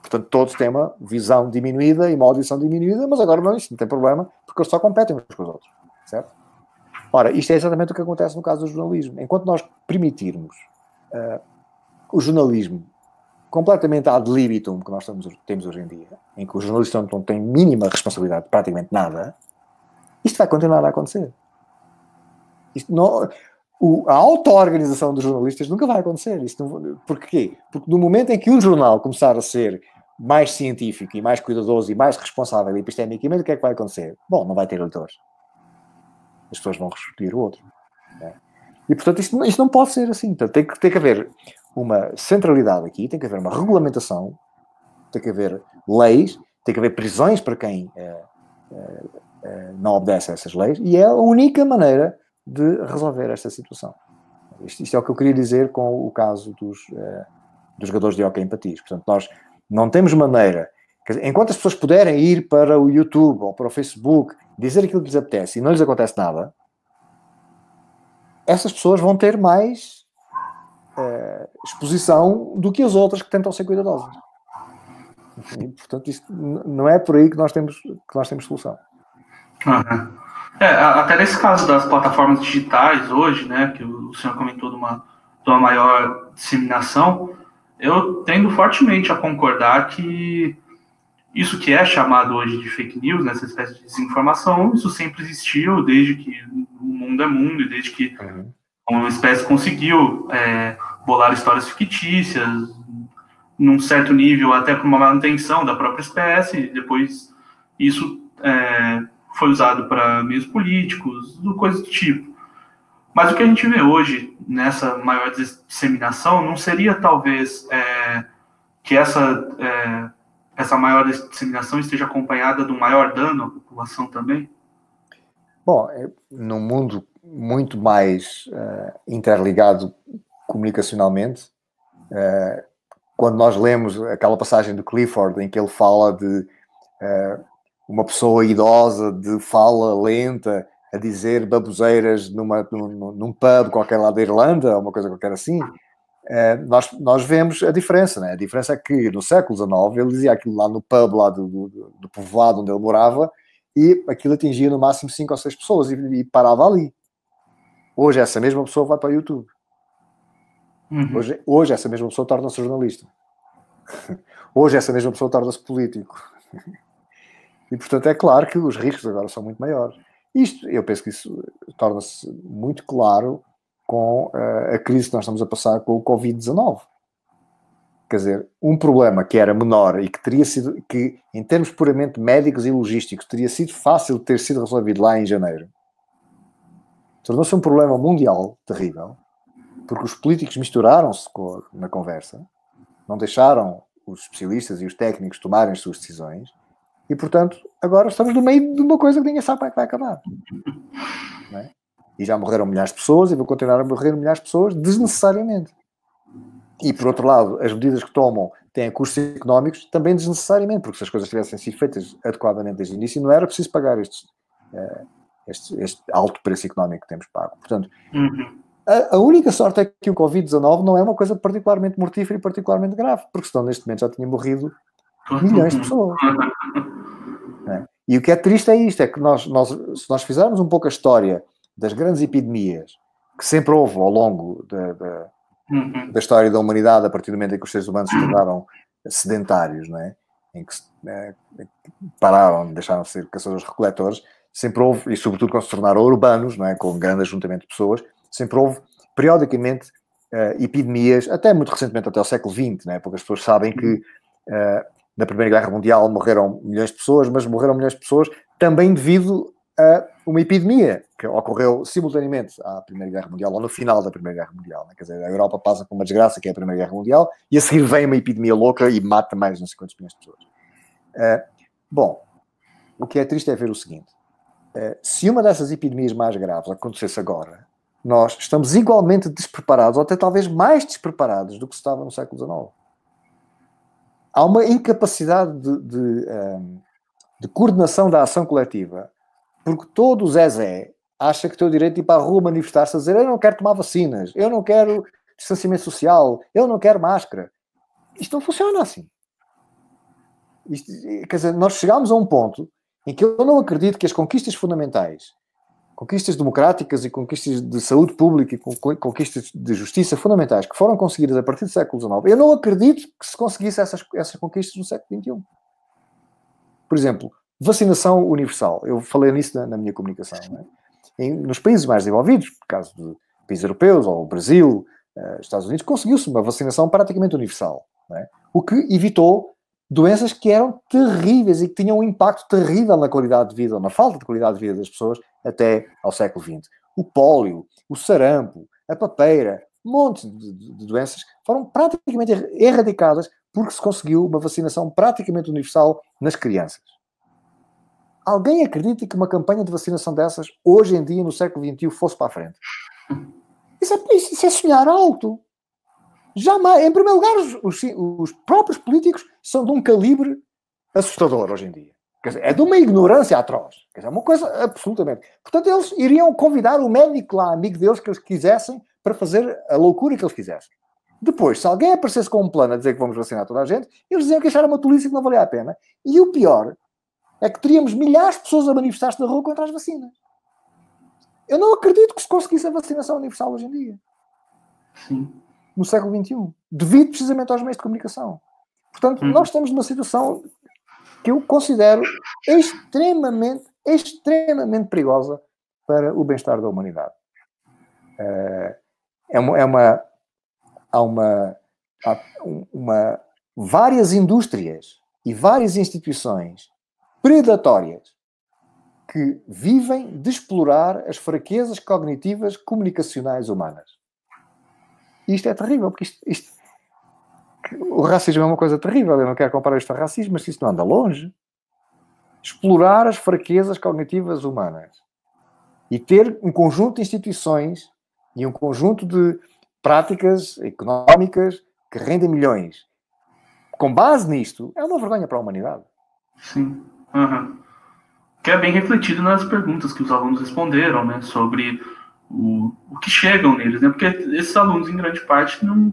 Portanto, todos têm uma visão diminuída e uma audição diminuída, mas agora não, isto não tem problema, porque eles só competem uns com os outros, certo? Ora, isto é exatamente o que acontece no caso do jornalismo. Enquanto nós permitirmos uh, o jornalismo completamente ad libitum que nós estamos, temos hoje em dia, em que o jornalista não tem mínima responsabilidade, praticamente nada, isto vai continuar a acontecer. Isto não, o, a auto-organização dos jornalistas nunca vai acontecer. Isso não, porquê? Porque no momento em que um jornal começar a ser mais científico e mais cuidadoso e mais responsável epistemicamente, o que é que vai acontecer? Bom, não vai ter leitores. As pessoas vão discutir o outro. É? E, portanto, isto, isto, não pode ser assim. então tem, que, tem que haver uma centralidade aqui, tem que haver uma regulamentação, tem que haver leis, tem que haver prisões para quem eh, eh, eh, não obedece a essas leis, e é a única maneira de resolver esta situação. Isto, isto, é o que eu queria dizer com o caso dos, eh, dos jogadores de hockey em patins. Portanto, nós não temos maneira, dizer, enquanto as pessoas puderem ir para o YouTube ou para o Facebook dizer aquilo que lhes apetece e não lhes acontece nada, essas pessoas vão ter mais eh, exposição do que as outras que tentam ser cuidadosas. E, portanto, isto não é por aí que nós temos, que nós temos solução. Uhum. É, até nesse caso das plataformas digitais hoje, né, que o senhor comentou de uma, de uma maior disseminação, eu tendo fortemente a concordar que isso que é chamado hoje de fake news, né, essa espécie de desinformação, isso sempre existiu desde que o mundo é mundo e desde que uhum. uma espécie conseguiu é, bolar histórias fictícias, num certo nível até para uma manutenção da própria espécie, e depois isso... É, foi usado para meios políticos, coisas do tipo. Mas o que a gente vê hoje nessa maior disseminação não seria talvez é, que essa, é, essa maior disseminação esteja acompanhada de um maior dano à população também? Bom, é, num mundo muito mais uh, interligado comunicacionalmente, uh, quando nós lemos aquela passagem do Clifford em que ele fala de uh, uma pessoa idosa de fala lenta a dizer baboseiras numa, num, num pub qualquer lá da Irlanda, ou uma coisa qualquer assim, uh, nós, nós vemos a diferença. Né? A diferença é que no século XIX ele dizia aquilo lá no pub, lá do, do, do povoado onde ele morava, e aquilo atingia no máximo cinco ou seis pessoas e, e, parava ali. Hoje essa mesma pessoa vai para o YouTube. Uhum. Hoje, hoje essa mesma pessoa torna-se jornalista. [LAUGHS] Hoje essa mesma pessoa torna-se político. E, portanto, é claro que os riscos agora são muito maiores. Isto, eu penso que isso torna-se muito claro com eh, a crise que nós estamos a passar com o Covid-19. Quer dizer, um problema que era menor e que teria sido, que em termos puramente médicos e logísticos, teria sido fácil de ter sido resolvido lá em janeiro, tornou-se um problema mundial terrível, porque os políticos misturaram-se na conversa, não deixaram os especialistas e os técnicos tomarem as suas decisões, e, portanto, agora estamos no meio de uma coisa que ninguém sabe para é que vai acabar. É? E já morreram milhares de pessoas e vão continuar a morrer milhares de pessoas desnecessariamente. E, por outro lado, as medidas que tomam têm custos económicos também desnecessariamente, porque se as coisas tivessem sido feitas adequadamente desde o início, não era preciso pagar estes, eh, este, este alto preço económico que temos pago. Portanto, uhum. a, a, única sorte é que o Covid-19 não é uma coisa particularmente mortífera e particularmente grave, porque senão neste momento já tinha morrido milhões de pessoas. [LAUGHS] É? E o que é triste é isto, é que nós, nós, se nós fizermos um pouco a história das grandes epidemias que sempre houve ao longo da, da, uhum. da história da humanidade, a partir do momento em que os seres humanos se uhum. tornaram sedentários, não é? em que é, pararam, deixaram de ser caçadores-recoletores, sempre houve, e sobretudo quando se tornaram urbanos, não é? com um grande ajuntamento de pessoas, sempre houve periodicamente uh, epidemias, até muito recentemente, até o século XX, não é? poucas pessoas sabem que uh, na Primeira Guerra Mundial morreram milhões de pessoas, mas morreram milhões de pessoas também devido a uma epidemia que ocorreu simultaneamente à Primeira Guerra Mundial, ou no final da Primeira Guerra Mundial. Né? Quer dizer, a Europa passa por uma desgraça que é a Primeira Guerra Mundial, e a seguir vem uma epidemia louca e mata mais não sei quantos milhões de pessoas. Uh, bom, o que é triste é ver o seguinte: uh, se uma dessas epidemias mais graves acontecesse agora, nós estamos igualmente despreparados, ou até talvez mais despreparados do que se estava no século XIX há uma incapacidade de, de, ehm, de coordenação da ação coletiva, porque todo o Zezé acha que tem o direito de ir para a rua manifestar-se a dizer eu não quero tomar vacinas, eu não quero distanciamento social, eu não quero máscara. Isto não funciona assim. Isto, quer dizer, nós chegámos a um ponto em que eu não acredito que as conquistas fundamentais conquistas democráticas e conquistas de saúde pública e conquistas de justiça fundamentais que foram conseguidas a partir do século XIX, eu não acredito que se conseguisse essas, essas conquistas no século XXI. Por exemplo, vacinação universal. Eu falei nisso na, na minha comunicação. É? Em, nos países mais desenvolvidos, por caso de países europeus, ou Brasil, eh, Estados Unidos, conseguiu-se uma vacinação praticamente universal. É? O que evitou doenças que eram terríveis e que tinham um impacto terrível na qualidade de vida, ou na falta de qualidade de vida das pessoas até ao século XX. O pólio, o sarampo, a papeira, um monte de, de, de doenças foram praticamente er-, erradicadas porque se conseguiu uma vacinação praticamente universal nas crianças. Alguém acredita que uma campanha de vacinação dessas, hoje em dia, no século XXI, fosse para a frente? Isso é, isso é sonhar alto. Jamais. Em primeiro lugar, os, os, os próprios políticos são de um calibre assustador hoje em dia. Dizer, é de uma ignorância atroz. Dizer, é uma coisa absolutamente. Portanto, eles iriam convidar o médico lá, amigo deles, que eles quisessem, para fazer a loucura que eles quisessem. Depois, se alguém aparecesse com um plano a dizer que vamos vacinar toda a gente, eles diziam que acharam uma tolice que não valia a pena. E o pior é que teríamos milhares de pessoas a manifestar-se na rua contra as vacinas. Eu não acredito que se conseguisse a vacinação universal hoje em dia. Sim no século XXI, devido precisamente aos meios de comunicação. Portanto, uhum. nós estamos numa situação que eu considero extremamente, extremamente perigosa para o bem-estar da humanidade. Eh, é uma, é uma, há uma, há uma, várias indústrias e várias instituições predatórias que vivem de explorar as fraquezas cognitivas comunicacionais humanas. E isto é terrível, porque isto, isto, o racismo é uma coisa terrível. Eu não quero comparar isto a racismo, mas isso não anda longe. Explorar as fraquezas cognitivas humanas e ter um conjunto de instituições e um conjunto de práticas económicas que rendem milhões. Com base nisto, é uma vergonha para a humanidade. Sim. Uhum. Que é bem refletido nas perguntas que os alunos responderam, né? Sobre o, o que chegam neles, né? Porque esses alunos, em grande parte, não,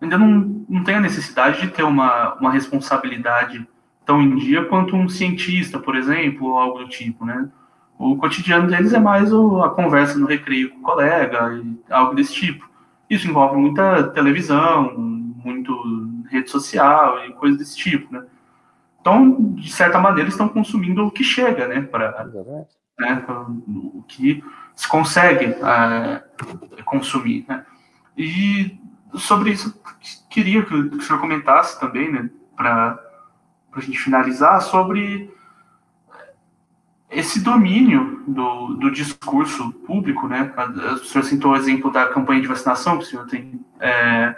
ainda não, não têm a necessidade de ter uma, uma responsabilidade tão em dia quanto um cientista, por exemplo, ou algo do tipo, né? O cotidiano deles é mais o, a conversa no recreio com o colega, algo desse tipo. Isso envolve muita televisão, muito rede social e coisas desse tipo, né? Então, de certa maneira, estão consumindo o que chega, né? Para né, o que se consegue é, consumir. Né? E sobre isso, queria que o senhor comentasse também, né, para a gente finalizar, sobre esse domínio do, do discurso público, né? O senhor citou o exemplo da campanha de vacinação, que o senhor tem é,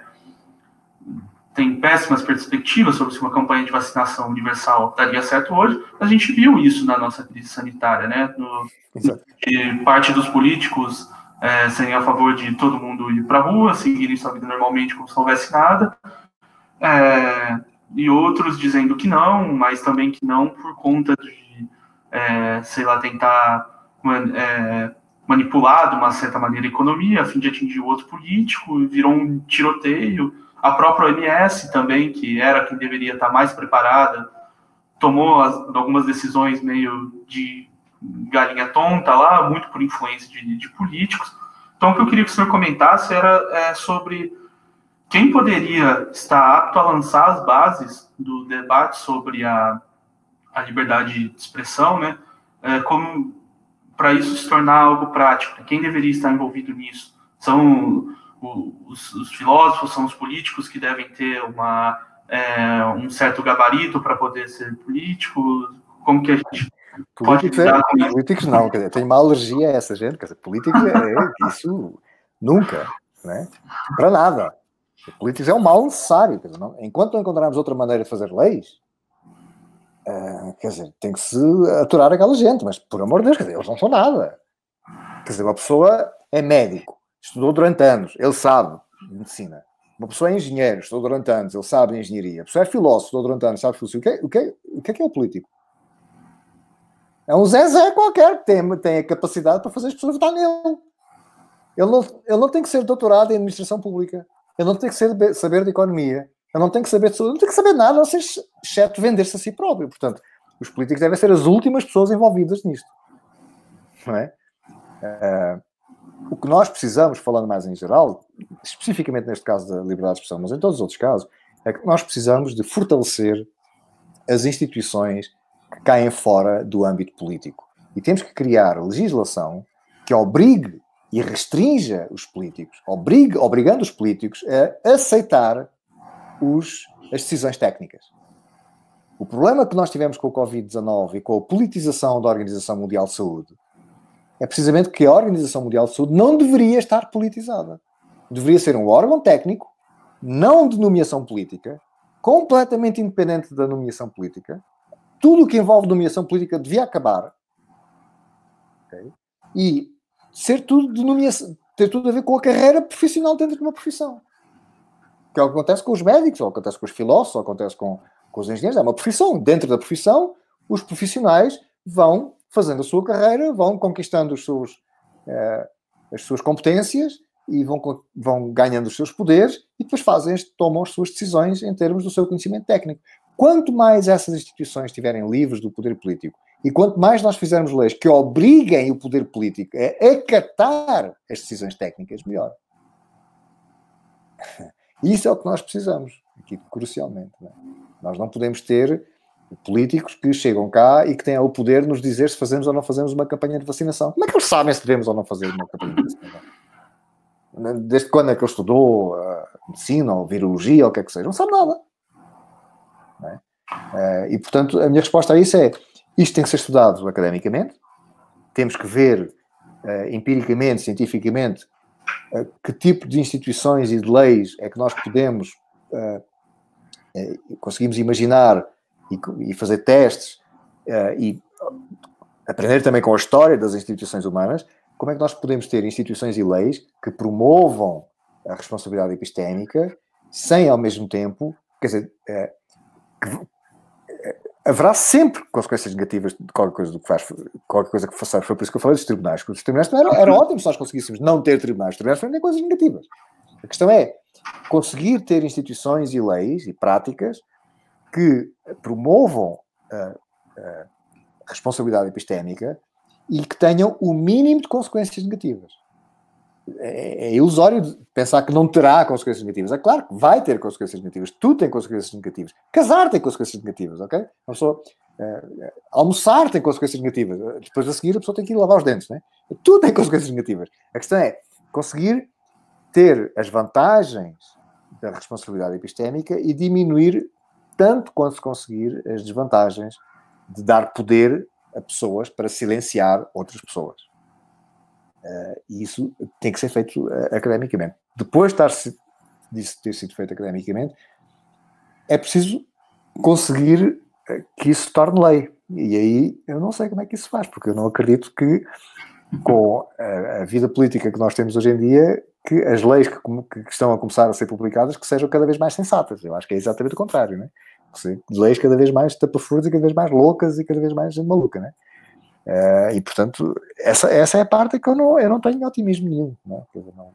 tem péssimas perspectivas sobre se uma campanha de vacinação universal daria certo hoje, a gente viu isso na nossa crise sanitária, né? No, de parte dos políticos é, serem a favor de todo mundo ir para a rua, seguirem sua vida normalmente como se não houvesse nada, é, e outros dizendo que não, mas também que não por conta de, é, sei lá, tentar é, manipular de uma certa maneira a economia a fim de atingir outro político, virou um tiroteio a própria OMS também, que era quem deveria estar mais preparada, tomou as, algumas decisões meio de galinha tonta lá, muito por influência de, de políticos. Então, o que eu queria que o senhor comentasse era é, sobre quem poderia estar apto a lançar as bases do debate sobre a, a liberdade de expressão, né? É, como para isso se tornar algo prático? Né? Quem deveria estar envolvido nisso? São os, os filósofos, são os políticos que devem ter uma, é, um certo gabarito para poder ser político? Como que a gente políticos, pode é, políticos não, quer dizer, tem uma alergia a essa gente, quer dizer, políticos é [LAUGHS] isso nunca, né? para nada. Políticos é um mal necessário, quer dizer, não, enquanto não encontrarmos outra maneira de fazer leis, uh, quer dizer, tem que se aturar aquela gente, mas por amor de Deus, quer dizer, eles não são nada. Quer dizer, uma pessoa é médico, estudou durante anos, ele sabe medicina. Uma pessoa é engenheiro, estudou durante anos, ele sabe engenharia. A pessoa é filósofo, estudou durante anos, sabe filosofia. O que, é, o, que é, o que é que é o político? É um zé qualquer que tem, tem a capacidade para fazer as pessoas votarem nele. Ele não, ele não tem que ser doutorado em administração pública. Ele não tem que ser, saber de economia. Ele não tem que saber de saúde. Ele não tem que saber nada, exceto vender-se a si próprio. Portanto, os políticos devem ser as últimas pessoas envolvidas nisto. Não é? Ah, o que nós precisamos, falando mais em geral, especificamente neste caso da liberdade de expressão, mas em todos os outros casos, é que nós precisamos de fortalecer as instituições que caem fora do âmbito político. E temos que criar legislação que obrigue e restrinja os políticos, obrigue, obrigando os políticos a aceitar os, as decisões técnicas. O problema que nós tivemos com o Covid-19 e com a politização da Organização Mundial de Saúde é precisamente que a Organização Mundial de Saúde não deveria estar politizada. Deveria ser um órgão técnico, não de nomeação política, completamente independente da nomeação política. Tudo o que envolve nomeação política devia acabar. Okay? E ser tudo de nomeação, ter tudo a ver com a carreira profissional dentro de uma profissão. Que é o que acontece com os médicos, ou acontece com os filósofos, ou acontece com, com os engenheiros. É uma profissão. Dentro da profissão, os profissionais vão fazendo a sua carreira, vão conquistando os seus, uh, as suas competências e vão, vão ganhando os seus poderes e depois fazem, tomam as suas decisões em termos do seu conhecimento técnico. Quanto mais essas instituições estiverem livres do poder político e quanto mais nós fizermos leis que obriguem o poder político a acatar as decisões técnicas, melhor. [LAUGHS] Isso é o que nós precisamos, aqui, crucialmente. Não é? Nós não podemos ter políticos que chegam cá e que têm o poder de nos dizer se fazemos ou não fazemos uma campanha de vacinação. Como é que eles sabem se devemos ou não fazer uma campanha de vacinação? Desde quando é que ele estudou medicina ou virologia ou o que é que seja? Não sabe nada. Não é? Eh, e, portanto, a minha resposta a isso é isto tem que ser estudado academicamente, temos que ver eh, empiricamente, cientificamente, eh, que tipo de instituições e de leis é que nós podemos, conseguimos imaginar e, e fazer testes uh, e aprender também com a história das instituições humanas, como é que nós podemos ter instituições e leis que promovam a responsabilidade epistémica sem, ao mesmo tempo, quer dizer, é, que, eh, haverá sempre consequências negativas de qualquer coisa do que faz, qualquer coisa que faças. Foi por isso que eu falei dos tribunais, porque os tribunais eram, eram ótimos se nós conseguíssemos não ter tribunais. Os tribunais foram coisas negativas. A questão é conseguir ter instituições e leis e práticas que promovam a, a responsabilidade epistémica e que tenham o mínimo de consequências negativas. É, é ilusório pensar que não terá consequências negativas. É claro que vai ter consequências negativas. Tudo tem consequências negativas. Casar tem consequências negativas, ok? Uma pessoa, eh, eh, almoçar tem consequências negativas. Depois a seguir a pessoa tem que ir lavar os dentes, né? Tudo tem consequências negativas. A questão é conseguir ter as vantagens da responsabilidade epistémica e diminuir tanto quanto se conseguir, as desvantagens de dar poder a pessoas para silenciar outras pessoas. Uh, e isso tem que ser feito uh, academicamente. Depois de -se, disso ter sido feito academicamente, é preciso conseguir eh, que isso torne lei. E aí eu não sei como é que isso faz, porque eu não acredito que com a, a vida política que nós temos hoje em dia, que as leis que, que, estão a começar a ser publicadas que sejam cada vez mais sensatas. Eu acho que é exatamente o contrário, né? Leis cada vez mais tapafurdas e cada vez mais loucas e cada vez mais maluca, né? Uh, e portanto, essa, essa é a parte que eu não, eu não tenho otimismo nenhum. Né? Dizer, não,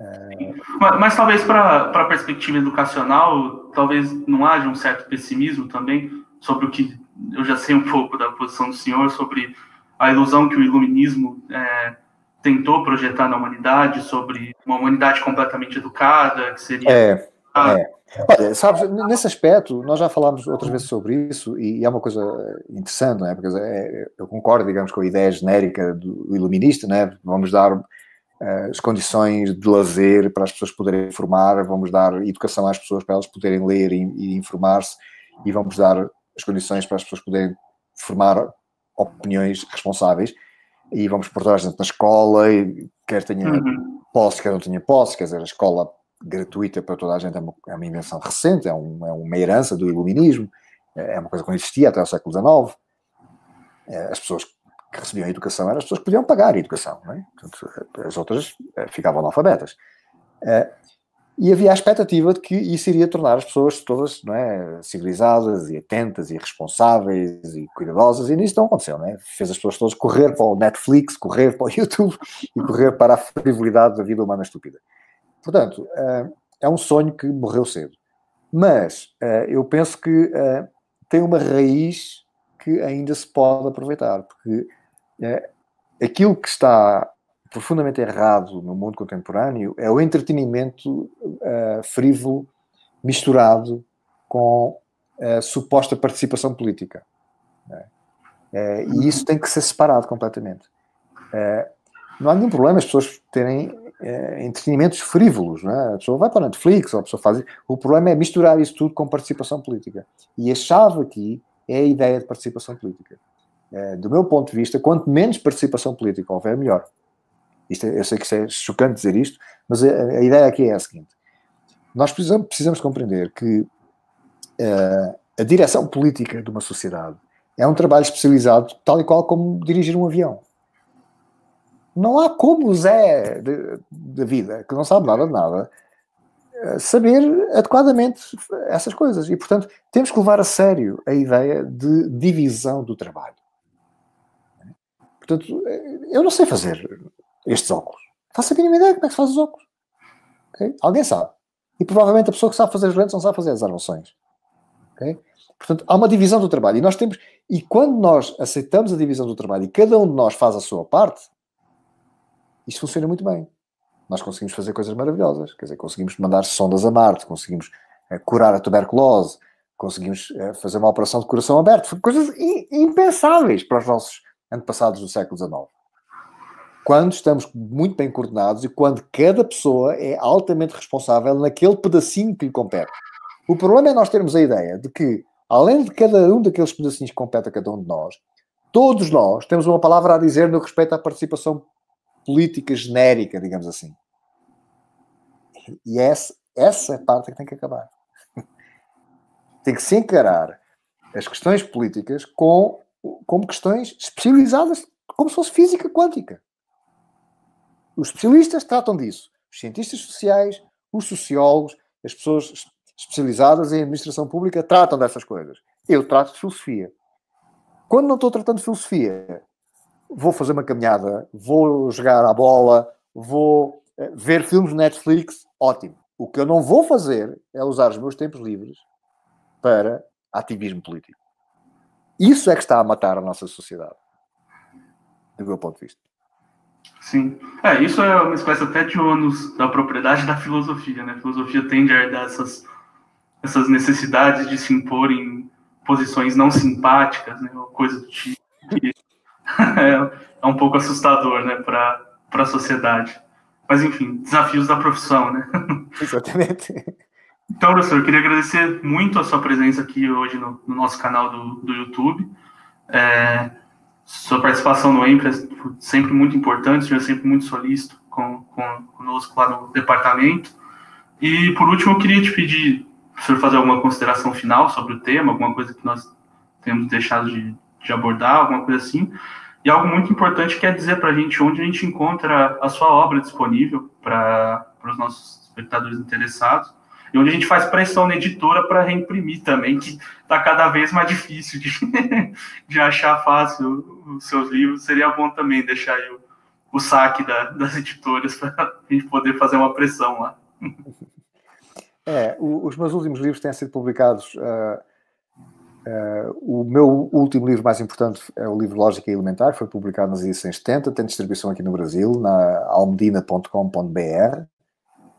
eh, mas, mas, talvez para a perspectiva educacional, talvez não haja um certo pessimismo também sobre o que eu já sei um pouco da posição do senhor, sobre a ilusão que o iluminismo é, tentou projetar na humanidade sobre uma humanidade completamente educada, que seria. É, ah, é. Olha, sabes, nesse aspecto, nós já falámos outras vezes sobre isso e é uma coisa interessante, não é? Porque é, eu concordo, digamos, com a ideia genérica do iluminista, não é? Vamos dar eh, as condições de lazer para as pessoas poderem formar, vamos dar educação às pessoas para elas poderem ler e, e informar-se e vamos dar as condições para as pessoas poderem formar opiniões responsáveis e vamos por gente na escola, e quer tenha uhum. posse, quer não tenha posse, quer dizer, a escola gratuita para toda a gente é uma, é uma invenção recente, é, um, é, uma herança do iluminismo, é, é uma coisa que não existia até o século XIX. É, as pessoas que recebiam a educação eram as pessoas que podiam pagar a educação, é? Portanto, as outras eh, ficavam analfabetas. Eh, e havia a expectativa de que isso iria tornar as pessoas todas não é, civilizadas e atentas e responsáveis e cuidadosas, e nisso não aconteceu. Não é? Fez as pessoas todas correr para o Netflix, correr para o [LAUGHS] YouTube e correr para a frivolidade da vida humana estúpida. Portanto, eh, é um sonho que morreu cedo. Mas eh, eu penso que eh, tem uma raiz que ainda se pode aproveitar, porque aquilo que está profundamente errado no mundo contemporâneo é o entretenimento uh, frívolo misturado com a suposta participação política. Né? e isso tem que ser separado completamente. Eh, não há nenhum problema as pessoas terem entretenimentos frívolos, né? a pessoa vai para o Netflix, ou a pessoa faz. O problema é misturar isso tudo com participação política. E a chave aqui é a ideia de participação política. do meu ponto de vista, quanto menos participação política houver, melhor. Isto, é, eu sei que isto é chocante dizer isto, mas a, a ideia aqui é a seguinte: nós precisamos, precisamos compreender que uh, a direção política de uma sociedade é um trabalho especializado, tal e qual como dirigir um avião. Não há como o Zé da vida, que não sabe nada de nada, eh, saber adequadamente essas coisas. E, portanto, temos que levar a sério a ideia de divisão do trabalho. Portanto, eh, eu não sei fazer estes óculos? Faço a mínima ideia como é que se faz os óculos. Okay? Alguém sabe. E provavelmente a pessoa que sabe fazer as lentes não sabe fazer as armações. Okay? Portanto, há uma divisão do trabalho. E nós temos, e quando nós aceitamos a divisão do trabalho e cada um de nós faz a sua parte, isto funciona muito bem. Nós conseguimos fazer coisas maravilhosas. Quer dizer, conseguimos mandar sondas a Marte, conseguimos é, curar a tuberculose, conseguimos é, fazer uma operação de coração aberto. Coisas impensáveis para os nossos antepassados do século XIX quando estamos muito bem coordenados e quando cada pessoa é altamente responsável naquele pedacinho que lhe compete. O problema é nós termos a ideia de que, além de cada um daqueles pedacinhos que compete a cada um de nós, todos nós temos uma palavra a dizer no respeito à participação política genérica, digamos assim. E essa, essa é a parte que tem que acabar. [LAUGHS] tem que se encarar as questões políticas com, como questões especializadas, como se fosse física quântica. Os especialistas tratam disso. Os cientistas sociais, os sociólogos, as pessoas especializadas em administração pública tratam dessas coisas. Eu trato de filosofia. Quando não estou tratando de filosofia, vou fazer uma caminhada, vou jogar à bola, vou eh, ver filmes Netflix, ótimo. O que eu não vou fazer é usar os meus tempos livres para ativismo político. Isso é que está a matar a nossa sociedade, do meu ponto de vista. Sim. É, isso é uma espécie até de ônus da propriedade da filosofia, né? A filosofia tende a herdar essas, essas necessidades de se impor em posições não simpáticas, né? Ou coisa do tipo. [LAUGHS] É, é um pouco assustador, né? Para a sociedade. Mas, enfim, desafios da profissão, né? [LAUGHS] Exatamente. Então, professor, eu queria agradecer muito a sua presença aqui hoje no, no nosso canal do, do YouTube. É, sua participação no é sempre muito importante, o senhor sempre muito solícito com, com, conosco lá no departamento. E, por último, eu queria te pedir para o senhor fazer alguma consideração final sobre o tema, alguma coisa que nós temos deixado de, de abordar, alguma coisa assim. E algo muito importante que é dizer para a gente onde a gente encontra a sua obra disponível para os nossos espectadores interessados e onde a gente faz pressão na editora para reimprimir também, que está cada vez mais difícil de, [LAUGHS] de achar fácil os seus livros. Seria bom também deixar aí o, o saque da, das editoras para a gente poder fazer uma pressão lá. [LAUGHS] É, os meus últimos livros têm sido publicados. Uh, uh, o meu último livro mais importante é o livro Lógica Elementar, foi publicado nas edições 70, tem distribuição aqui no Brasil, na almedina.com.br.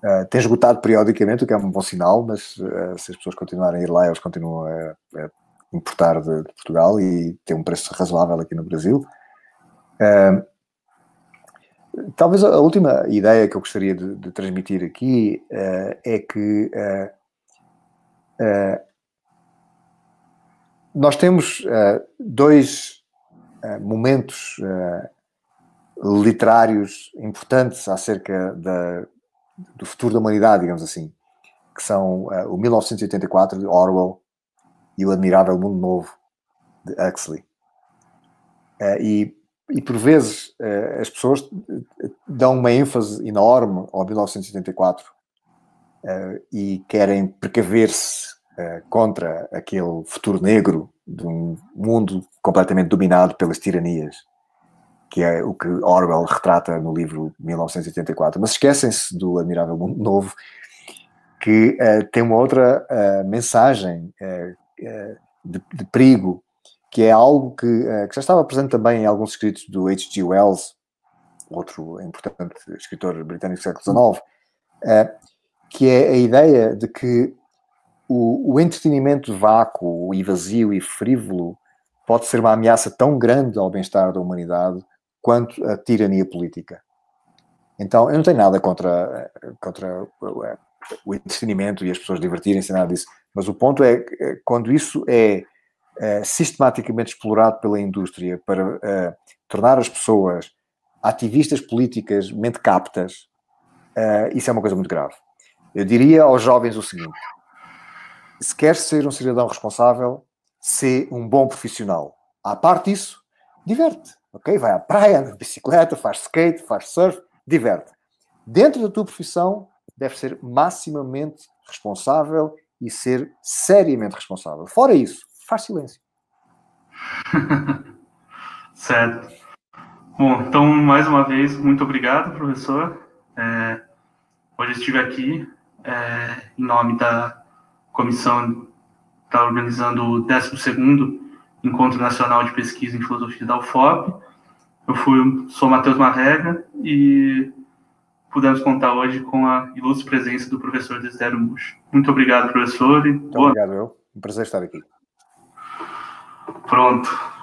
Eh, tem esgotado periodicamente, o que é um bom sinal, mas uh, se as pessoas continuarem a ir lá, eles continuam a, a importar de, de, Portugal e tem um preço razoável aqui no Brasil. Uh, talvez a última ideia que eu gostaria de, de transmitir aqui eh, é que nós temos dois momentos literários importantes acerca da do futuro da humanidade, digamos assim, que são uh, o 1984 de Orwell e o Admirável Mundo Novo de Huxley. Uh, e, e, por vezes uh, as pessoas dão uma ênfase enorme ao 1984 e querem precaver-se contra aquele futuro negro de um mundo completamente dominado pelas tiranias que é o que Orwell retrata no livro 1984. Mas esquecem-se do Admirável Mundo Novo, que uh, tem uma outra uh, mensagem uh, de, de, perigo, que é algo que, que, já estava presente também em alguns escritos do H.G. Wells, outro importante escritor britânico do século XIX, que é a ideia de que o, o entretenimento vácuo e vazio e frívolo pode ser uma ameaça tão grande ao bem-estar da humanidade quanto à tirania política. Então, eu não tenho nada contra, contra o entretenimento e as pessoas divertirem-se, nada disso. Mas o ponto é eh, quando isso é, é sistematicamente explorado pela indústria para é, tornar as pessoas ativistas políticas mente captas, é, isso é uma coisa muito grave. Eu diria aos jovens o seguinte: se queres ser um cidadão responsável, ser um bom profissional. À parte disso, diverte ok? Vai à praia, anda de bicicleta, faz skate, faz surf, diverte. Dentro da tua profissão, deve ser maximamente responsável e ser seriamente responsável. Fora isso, faz silêncio. [LAUGHS] certo. Bom, então, mais uma vez, muito obrigado, professor. É, hoje estive aqui é, em nome da comissão que está organizando o 12º Encontro Nacional de Pesquisa em Filosofia da UFOP. Eu fui, sou Matheus Marrega e pudemos contar hoje com a ilustre presença do professor Desidério Muxo. Muito obrigado, professor. E... Muito boa... obrigado, eu. Um prazer estar aqui. Pronto.